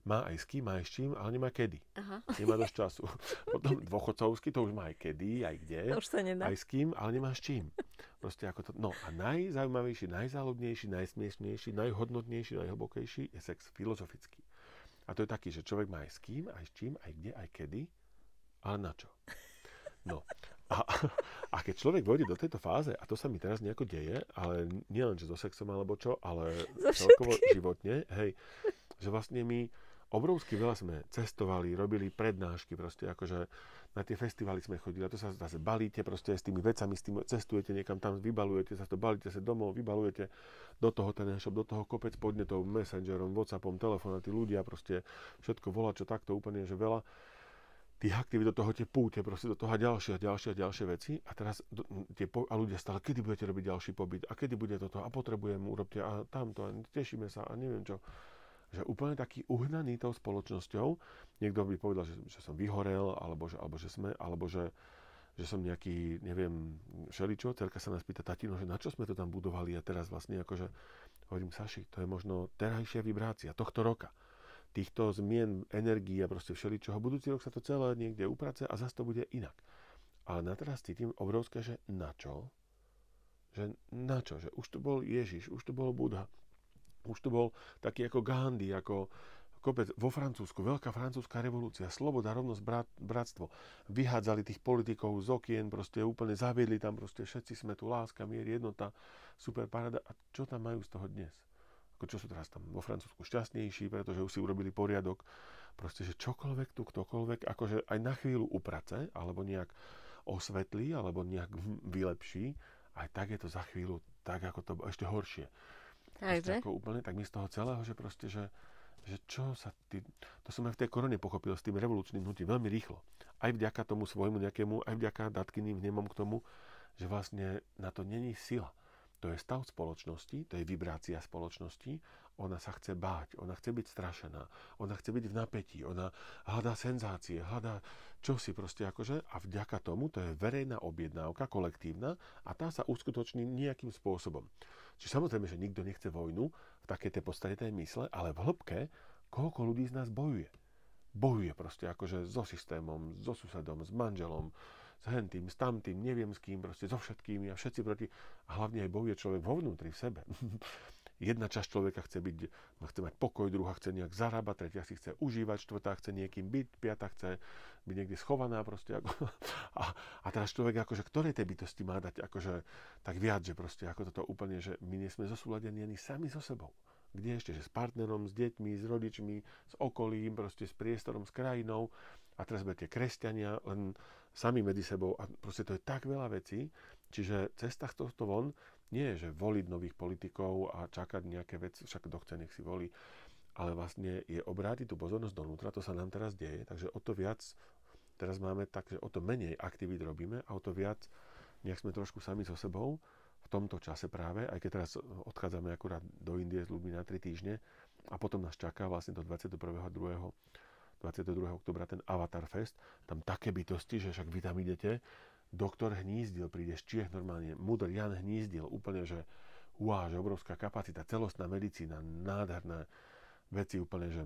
má aj s kým, má aj s čím, ale nemá kedy. Aha. Nemá dosť času. Potom dôchodcovsky to už má aj kedy, aj kde. To už sa nedá. Aj s kým, ale nemá s čím. Proste ako to... No a najzaujímavejší, najzáľubnejší, najsmiešnejší, najhodnotnejší, najhlbokejší je sex filozofický. A to je taký, že človek má aj s kým, aj s čím, aj kde, aj kedy, ale na čo. No. A, a keď človek vôjde do tejto fáze, a to sa mi teraz nejako deje, ale nielen, že so sexom alebo čo, ale so celkovo životne, hej, že vlastne my obrovsky veľa sme cestovali, robili prednášky, proste akože na tie festivaly sme chodili a to sa zase balíte proste s tými vecami, s tým cestujete niekam tam, vybalujete sa to, balíte sa domov, vybalujete do toho ten shop, do toho kopec podnetov, messengerom, whatsappom, telefónom, tí ľudia proste všetko volá, čo takto úplne, že veľa tých aktivít do toho tie púte, proste do toho a ďalšie a ďalšie a ďalšie veci. A teraz do, tie po, a ľudia stále, kedy budete robiť ďalší pobyt a kedy bude toto a potrebujem, urobte a tamto a tešíme sa a neviem čo že úplne taký uhnaný tou spoločnosťou. Niekto by povedal, že, že som vyhorel, alebo že, alebo že sme, alebo že, že som nejaký, neviem, šeličo. Cerka sa nás pýta, tatino, že na čo sme to tam budovali a teraz vlastne akože hovorím, Saši, to je možno terajšia vibrácia tohto roka týchto zmien energií a proste všeličoho. Budúci rok sa to celé niekde uprace a zase to bude inak. Ale na teraz cítim obrovské, že na čo? Že na čo? Že už tu bol Ježiš, už tu bol Buddha, už tu bol taký ako Gandhi, ako kopec vo Francúzsku, veľká francúzska revolúcia, sloboda, rovnosť, brat, bratstvo. Vyhádzali tých politikov z okien, proste úplne zaviedli tam, proste všetci sme tu, láska, mier, jednota, super parada. A čo tam majú z toho dnes? Ako čo sú teraz tam vo Francúzsku šťastnejší, pretože už si urobili poriadok. Proste, že čokoľvek tu, ktokoľvek, akože aj na chvíľu uprace, alebo nejak osvetlí, alebo nejak vylepší, aj tak je to za chvíľu tak, ako to ešte horšie. Aj, ako úplne, tak mi z toho celého, že proste, že, že čo sa ty... To som aj v tej korone pochopil s tým revolučným hnutím veľmi rýchlo. Aj vďaka tomu svojmu nejakému, aj vďaka datkyným vnemom k tomu, že vlastne na to není sila. To je stav spoločnosti, to je vibrácia spoločnosti. Ona sa chce báť, ona chce byť strašená, ona chce byť v napätí, ona hľadá senzácie, hľadá čo si proste akože. A vďaka tomu to je verejná objednávka, kolektívna a tá sa uskutoční nejakým spôsobom. Čiže samozrejme, že nikto nechce vojnu v takej tej podstate tej mysle, ale v hĺbke koľko ľudí z nás bojuje. Bojuje proste akože so systémom, so susedom, s manželom, s hentým, s tamtým, neviem s kým, proste so všetkými a všetci proti. A hlavne aj bojuje človek vo vnútri, v sebe. Jedna časť človeka chce byť, chce mať pokoj, druhá chce nejak zarábať, tretia si chce užívať, štvrtá chce niekým byť, piata chce by niekde schovaná proste. Ako, a, a teraz človek akože ktoré tej bytosti má dať akože tak viac, že proste ako toto úplne, že my nie sme zosúladení ani sami so sebou. Kde ešte, že s partnerom, s deťmi, s rodičmi, s okolím, proste s priestorom, s krajinou. A teraz budete kresťania len sami medzi sebou. A proste to je tak veľa vecí. Čiže cesta tohto von nie je, že voliť nových politikov a čakať nejaké veci, však kto chce, nech si volí ale vlastne je obrátiť tú pozornosť donútra, to sa nám teraz deje, takže o to viac Teraz máme tak, že o to menej aktivít robíme a o to viac nech sme trošku sami so sebou v tomto čase práve, aj keď teraz odchádzame akurát do Indie s ľuďmi na 3 týždne a potom nás čaká vlastne do 21. 2. 22. oktobra ten Avatar Fest, tam také bytosti, že však vy tam idete, doktor Hnízdil príde z Čiech normálne, mudr Jan Hnízdil, úplne, že uá, že obrovská kapacita, celostná medicína, nádherné veci úplne, že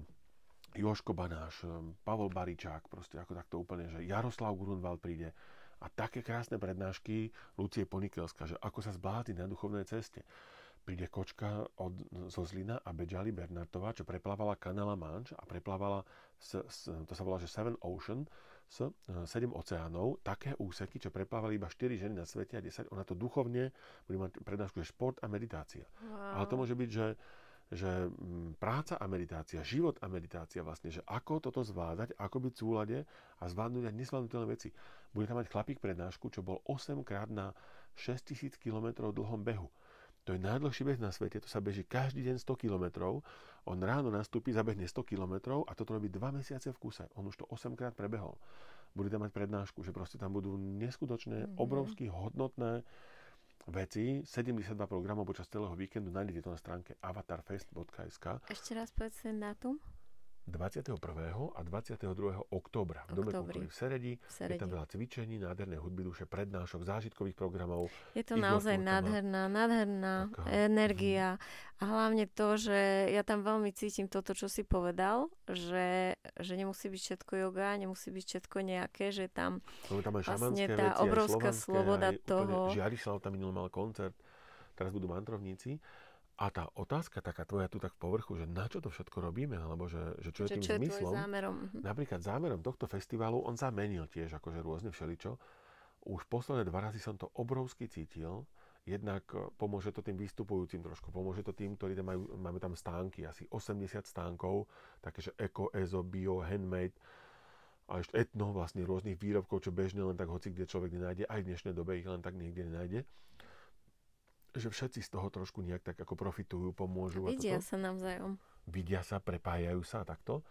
Joško Banáš, eh, Pavel Baričák, proste ako takto úplne, že Jaroslav Grunwald príde a také krásne prednášky Lucie Ponikelska, že ako sa zbláti na duchovnej ceste. Príde kočka od, zo Zlina a Bežali Bernardová, čo preplávala kanála Manč a preplávala, s, s, to sa volá, že Seven Ocean, s, eh, sedem oceánov, také úseky, čo preplávali iba 4 ženy na svete a 10. Ona to duchovne, bude mať prednášku, že šport a meditácia. Wow. Ale to môže byť, že že mm, práca a meditácia, život a meditácia vlastne, že ako toto zvládať, ako byť v súlade a zvládnuť aj nesvládnutelné veci. Bude tam mať chlapík prednášku, čo bol 8 krát na 6000 km dlhom behu. To je najdlhší beh na svete, to sa beží každý deň 100 km. On ráno nastúpi, zabehne 100 km a toto robí 2 mesiace v kuse. On už to 8 krát prebehol. Bude tam mať prednášku, že proste tam budú neskutočné, mm-hmm. obrovsky hodnotné veci, 72 programov počas celého víkendu, nájdete to na stránke avatarfest.sk. Ešte raz povedz ten dátum. 21. a 22. oktobra v Dome kultúry v Seredi. v Seredi. Je tam veľa cvičení, nádherné hudby duše, prednášok, zážitkových programov. Je to naozaj nádherná, nádherná Taká. energia. Mm. A hlavne to, že ja tam veľmi cítim toto, čo si povedal, že, že nemusí byť všetko yoga, nemusí byť všetko nejaké, že tam, no, tam aj vlastne tá veci, obrovská aj sloboda aj toho. Žiarislav tam minul mal koncert, teraz budú mantrovníci a tá otázka taká tvoja tu tak v povrchu, že na čo to všetko robíme, alebo že, že čo je že tým čo zmyslom. Je zámerom. Mhm. Napríklad zámerom tohto festivalu on zamenil tiež akože rôzne všeličo. Už posledné dva razy som to obrovsky cítil. Jednak eh, pomôže to tým vystupujúcim trošku, pomôže to tým, ktorí tam majú, máme tam stánky, asi 80 stánkov, takéže eko, ezo, bio, handmade a ešte etno vlastne rôznych výrobkov, čo bežne len tak hoci kde človek nenájde, aj v dnešnej dobe ich len tak niekde nenájde že všetci z toho trošku nejak tak ako profitujú, pomôžu. Vidia a toto. sa navzájom. Vidia sa, prepájajú sa takto.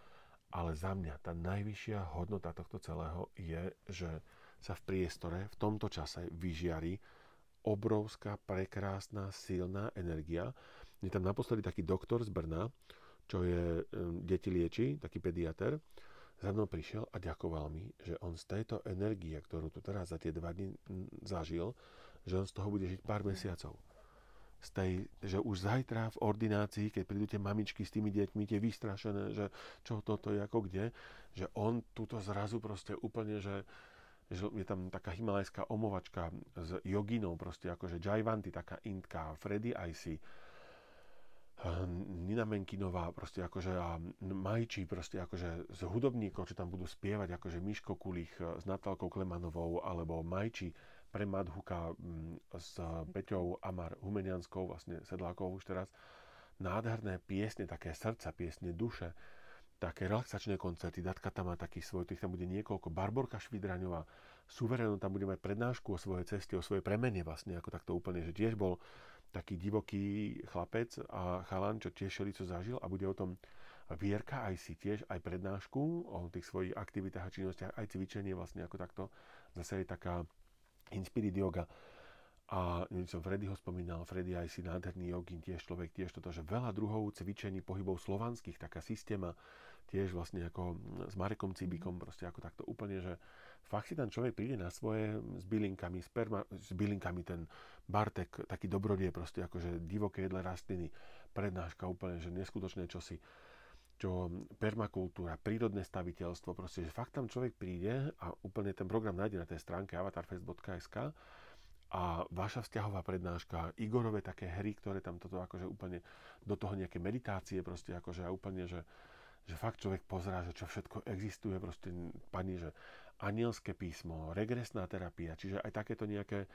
Ale za mňa tá najvyššia hodnota tohto celého je, že sa v priestore v tomto čase vyžiari obrovská, prekrásna, silná energia. Je tam naposledy taký doktor z Brna, čo je um, deti lieči, taký pediater, za mnou prišiel a ďakoval mi, že on z tejto energie, ktorú tu teraz za tie dva dni zažil, že on z toho bude žiť pár mesiacov z tej, že už zajtra v ordinácii, keď prídu tie mamičky s tými deťmi, tie vystrašené, že čo toto je ako kde, že on túto zrazu proste úplne, že, že je tam taká himalajská omovačka s joginou, proste akože Jaivanti, taká intka, Freddy Icy, hm, Nina Menkinová, proste akože a Majči, proste akože z hudobníkov, čo tam budú spievať, akože Miško Kulich s Natálkou Klemanovou, alebo Majči, pre Madhuka mm, s Peťou Amar Humenianskou, vlastne Sedlákovou už teraz. Nádherné piesne, také srdca, piesne duše, také relaxačné koncerty. Datka tam má taký svoj, tých tam bude niekoľko. Barborka Švidraňová, suverénom tam bude mať prednášku o svojej ceste, o svojej premene vlastne, ako takto úplne, že tiež bol taký divoký chlapec a chalan, čo tiež čo zažil a bude o tom Vierka aj si tiež aj prednášku o tých svojich aktivitách a činnostiach, aj cvičenie vlastne ako takto. Zase je taká Inspirit Yoga. A neviem, som Freddy ho spomínal, Freddy aj si nádherný jogin, tiež človek, tiež toto, že veľa druhov cvičení pohybov slovanských, taká systéma, tiež vlastne ako hm, s Marekom Cibikom, mhm. proste ako takto úplne, že fakt si tam človek príde na svoje s bylinkami, s, perma, s bylinkami ten Bartek, taký dobrodie proste, akože divoké jedle rastliny, prednáška úplne, že neskutočné čosi čo hm, permakultúra, prírodné staviteľstvo, proste, že fakt tam človek príde a úplne ten program nájde na tej stránke avatarfest.sk a vaša vzťahová prednáška, Igorové také hry, ktoré tam toto akože úplne do toho nejaké meditácie proste akože úplne, že že fakt človek pozerá, že čo všetko existuje, proste pani, že anielské písmo, regresná terapia, čiže aj takéto nejaké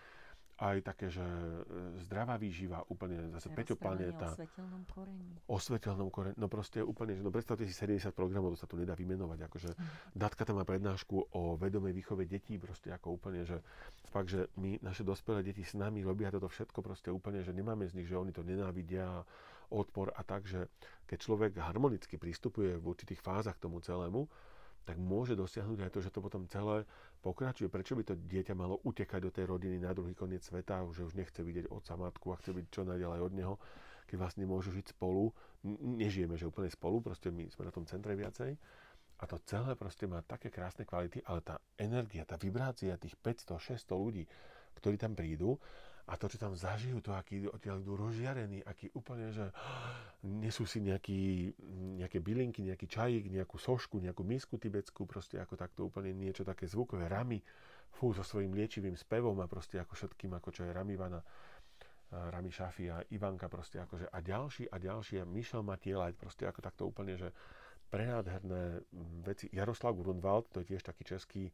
aj také, že e, zdravá výživa, úplne zase Peťo Planeta. O svetelnom koreni. O svetelnom No proste úplne, že no predstavte si 70 programov, to sa tu nedá vymenovať. Akože mhm. Datka tam má prednášku o vedomej výchove detí, proste ako úplne, že fakt, že my, naše dospelé deti s nami robia toto všetko proste úplne, že nemáme z nich, že oni to nenávidia, odpor a tak, že keď človek harmonicky pristupuje v určitých fázach k tomu celému, tak môže dosiahnuť aj to, že to potom celé pokračuje. Prečo by to dieťa malo utekať do tej rodiny na druhý koniec sveta, že už nechce vidieť otca, matku a chce byť čo najďalej od neho, keď vlastne môžu žiť spolu. Nežijeme, že úplne spolu, proste my sme na tom centre viacej. A to celé proste má také krásne kvality, ale tá energia, tá vibrácia tých 500-600 ľudí, ktorí tam prídu a to, čo tam zažijú, to, akí odtiaľ idú rozžiarení, aký úplne, že nesú si nejaký, nejaké bylinky, nejaký čajík, nejakú sošku, nejakú misku tibetskú, proste ako takto úplne niečo také zvukové, ramy, fú, so svojím liečivým spevom a proste ako všetkým, ako čo je Ramivana, Rami eh, Šafi a Ivanka proste akože a ďalší a ďalší a Michel Matielaj proste ako takto úplne, že prenádherné mm, veci. Jaroslav Grunwald, to je tiež taký český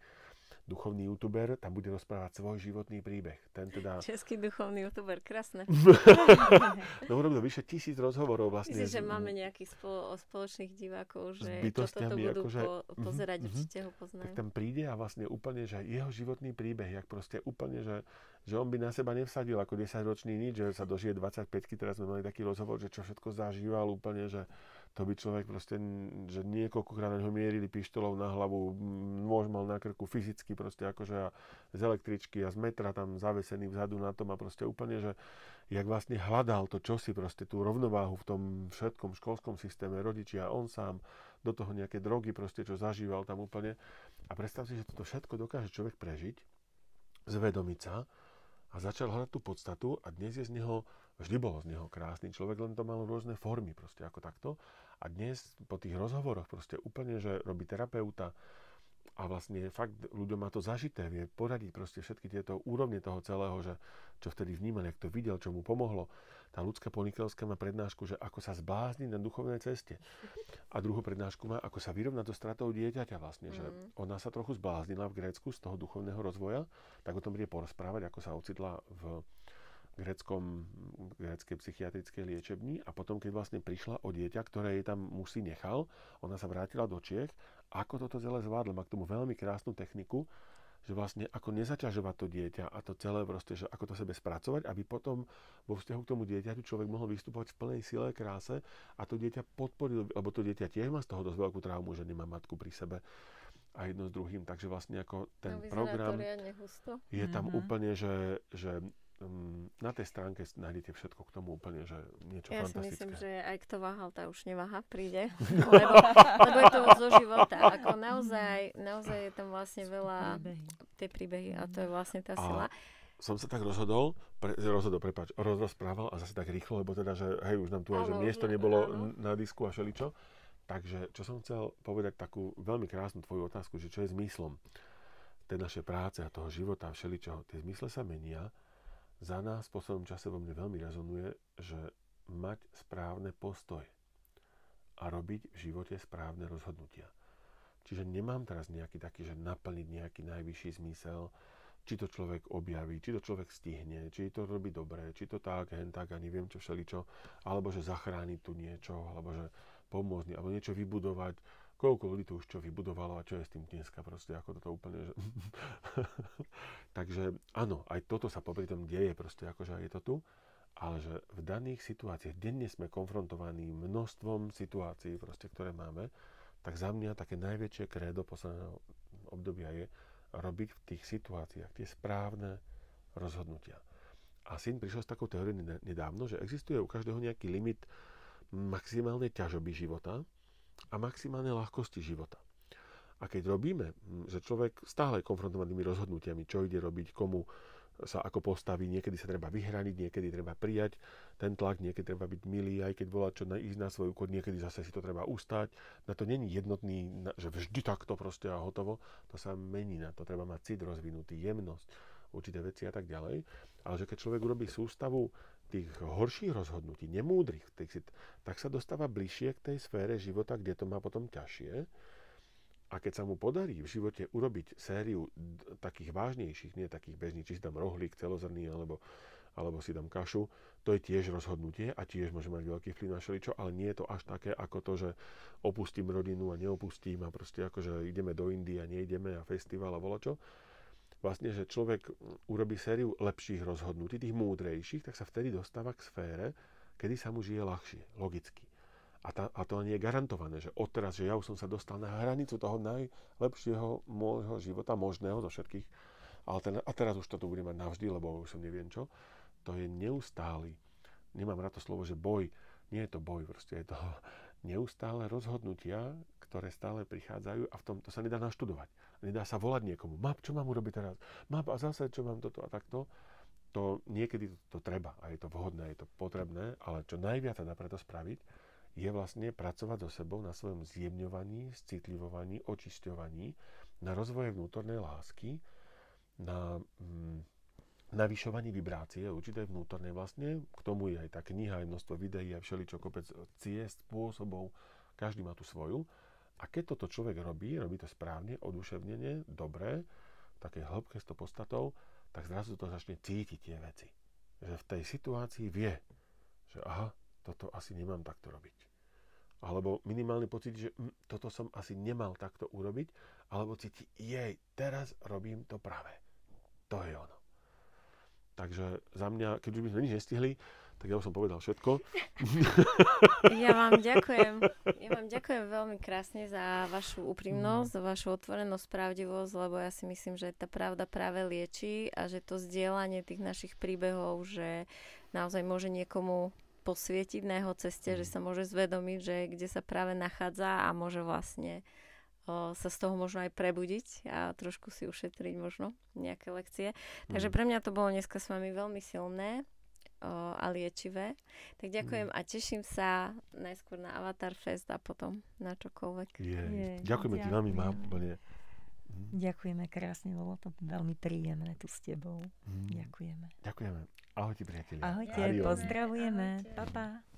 duchovný youtuber, tam bude rozprávať svoj životný príbeh. Ten teda... Český duchovný youtuber, krásne. no urobil vyše tisíc rozhovorov vlastne. Myslím, z... že máme nejakých spolo- spoločných divákov, že toto budú akože... po- mhm, pozerať, mm-hmm, určite ho poznajú. Tak tam príde a vlastne úplne, že jeho životný príbeh, jak proste úplne, že, že on by na seba nevsadil ako 10-ročný nič, že sa dožije 25 teraz sme mali taký rozhovor, že čo všetko zažíval úplne, že to by človek proste, že niekoľkokrát na ňo mierili pištolov na hlavu, nôž mal na krku fyzicky proste akože a z električky a z metra tam zavesený vzadu na tom a proste úplne, že jak vlastne hľadal to čosi, proste tú rovnováhu v tom všetkom školskom systéme, rodičia, on sám, do toho nejaké drogy proste, čo zažíval tam úplne. A predstav si, že toto všetko dokáže človek prežiť, zvedomiť sa a začal hľadať tú podstatu a dnes je z neho Vždy bol z neho krásny človek, len to malo rôzne formy proste ako takto. A dnes po tých rozhovoroch proste úplne, že robí terapeuta a vlastne fakt ľuďom má to zažité, vie poradiť proste všetky tieto úrovne toho celého, že čo vtedy vnímal, jak to videl, čo mu pomohlo. Tá ľudská ponikelská má prednášku, že ako sa zblázniť na duchovnej ceste. A druhú prednášku má, ako sa vyrovnať so stratou dieťaťa vlastne, mm. že mm-hmm. ona sa trochu zbláznila v Grécku z toho duchovného rozvoja, tak o tom bude porozprávať, ako sa ocitla v greckom, greckej psychiatrickej liečební a potom, keď vlastne prišla o dieťa, ktoré jej tam musí nechal, ona sa vrátila do Čiech, ako toto celé zvládla, má k tomu veľmi krásnu techniku, že vlastne ako nezaťažovať to dieťa a to celé proste, že ako to sebe spracovať, aby potom vo vzťahu k tomu dieťaťu človek mohol vystupovať v plnej sile, kráse a to dieťa podporil, lebo to dieťa tiež má z toho dosť veľkú traumu, že nemá matku pri sebe a jedno s druhým. Takže vlastne ako ten no, program je tam mm-hmm. úplne, že, že um, na tej stránke nájdete všetko k tomu úplne, že niečo ja fantastické. Ja si myslím, že aj kto váhal, tá už neváha, príde. lebo, lebo je to zo života. Ako naozaj, naozaj je tam vlastne veľa príbehy. tie príbehy a to je vlastne tá sila. A som sa tak rozhodol, pre, rozhodol, prepáč, rozprával a zase tak rýchlo, lebo teda, že hej, už nám tu aj, že miesto nebolo áno. na disku a šeličo. Takže, čo som chcel povedať, takú veľmi krásnu tvoju otázku, že čo je zmyslom tej našej práce a toho života a všeličoho. Tie zmysle sa menia, za nás v poslednom čase vo mne veľmi rezonuje, že mať správne postoje a robiť v živote správne rozhodnutia. Čiže nemám teraz nejaký taký, že naplniť nejaký najvyšší zmysel, či to človek objaví, či to človek stihne, či to robí dobre, či to tak, hen tak a neviem čo všeličo, alebo že zachrániť tu niečo, alebo že pomôcť, alebo niečo vybudovať, koľko ľudí to už čo vybudovalo a čo je s tým dneska proste, ako toto úplne, že... Takže áno, aj toto sa popri tom deje proste, akože je to tu, ale že v daných situáciách, denne sme konfrontovaní množstvom situácií proste, ktoré máme, tak za mňa také najväčšie krédo posledného obdobia je robiť v tých situáciách tie správne rozhodnutia. A syn prišiel s takou teóriou nedávno, že existuje u každého nejaký limit maximálnej ťažoby života, a maximálnej ľahkosti života. A keď robíme, že človek stále je konfrontovanými rozhodnutiami, čo ide robiť, komu sa ako postaví, niekedy sa treba vyhraniť, niekedy treba prijať ten tlak, niekedy treba byť milý, aj keď volá čo na, ísť na svoj úkor, niekedy zase si to treba ustať. Na to není jednotný, že vždy takto proste a hotovo. To sa mení na to. Treba mať cit rozvinutý, jemnosť, určité veci a tak ďalej. Ale že keď človek urobí sústavu tých horších rozhodnutí, nemúdrych, tak sa dostáva bližšie k tej sfére života, kde to má potom ťažšie. A keď sa mu podarí v živote urobiť sériu takých vážnejších, nie takých bežných, či si dám rohlík celozrný alebo, alebo si dám kašu, to je tiež rozhodnutie a tiež môže mať veľký vplyv na šeličo, ale nie je to až také ako to, že opustím rodinu a neopustím a proste akože ideme do Indie a nejdeme a festival a volačo. čo vlastne, že človek urobí sériu lepších rozhodnutí, tých múdrejších, tak sa vtedy dostáva k sfére, kedy sa mu žije ľahšie, logicky. A, tá, a to nie je garantované, že odteraz, že ja už som sa dostal na hranicu toho najlepšieho môjho života, možného zo všetkých, ale ten, a teraz už toto budem mať navždy, lebo už som neviem čo. To je neustály, nemám rád to slovo, že boj, nie je to boj, proste je to neustále rozhodnutia, ktoré stále prichádzajú a v tom to sa nedá naštudovať. Nedá sa volať niekomu. Map, čo mám urobiť teraz? Map a zase, čo mám toto a takto. To niekedy to, to treba a je to vhodné, je to potrebné, ale čo najviac sa dá preto spraviť, je vlastne pracovať so sebou na svojom zjemňovaní, citlivovaní, očisťovaní, na rozvoje vnútornej lásky, na mm, navyšovaní vibrácie určité vnútornej vlastne. K tomu je aj tá kniha, aj množstvo videí, aj všeličo kopec ciest, spôsobov, každý má tu svoju. A keď toto človek robí, robí to správne, oduševnenie, dobre, také hĺbke s to podstatou, tak zrazu to začne cítiť tie veci. Že v tej situácii vie, že aha, toto asi nemám takto robiť. Alebo minimálny pocit, že hm, toto som asi nemal takto urobiť, alebo cíti, jej, teraz robím to práve. To je ono. Takže za mňa, keď už by sme nič nestihli, tak ja už som povedal všetko. Ja vám ďakujem. Ja vám ďakujem veľmi krásne za vašu úprimnosť, mm. za vašu otvorenosť, pravdivosť, lebo ja si myslím, že tá pravda práve lieči a že to zdieľanie tých našich príbehov, že naozaj môže niekomu posvietiť na jeho ceste, mm. že sa môže zvedomiť, že kde sa práve nachádza a môže vlastne o, sa z toho možno aj prebudiť a trošku si ušetriť možno nejaké lekcie. Takže mm. pre mňa to bolo dneska s vami veľmi silné a liečivé. Tak ďakujem mm. a teším sa najskôr na Avatar Fest a potom na čokoľvek. Je. Je. Ďakujeme ti veľmi, mám úplne. Mm. Ďakujeme krásne, bolo to veľmi príjemné tu s tebou. Mm. Ďakujeme. Ďakujeme. Ahojte, priatelia. Ahojte, Adios. pozdravujeme. Ahojte. Pa, pa.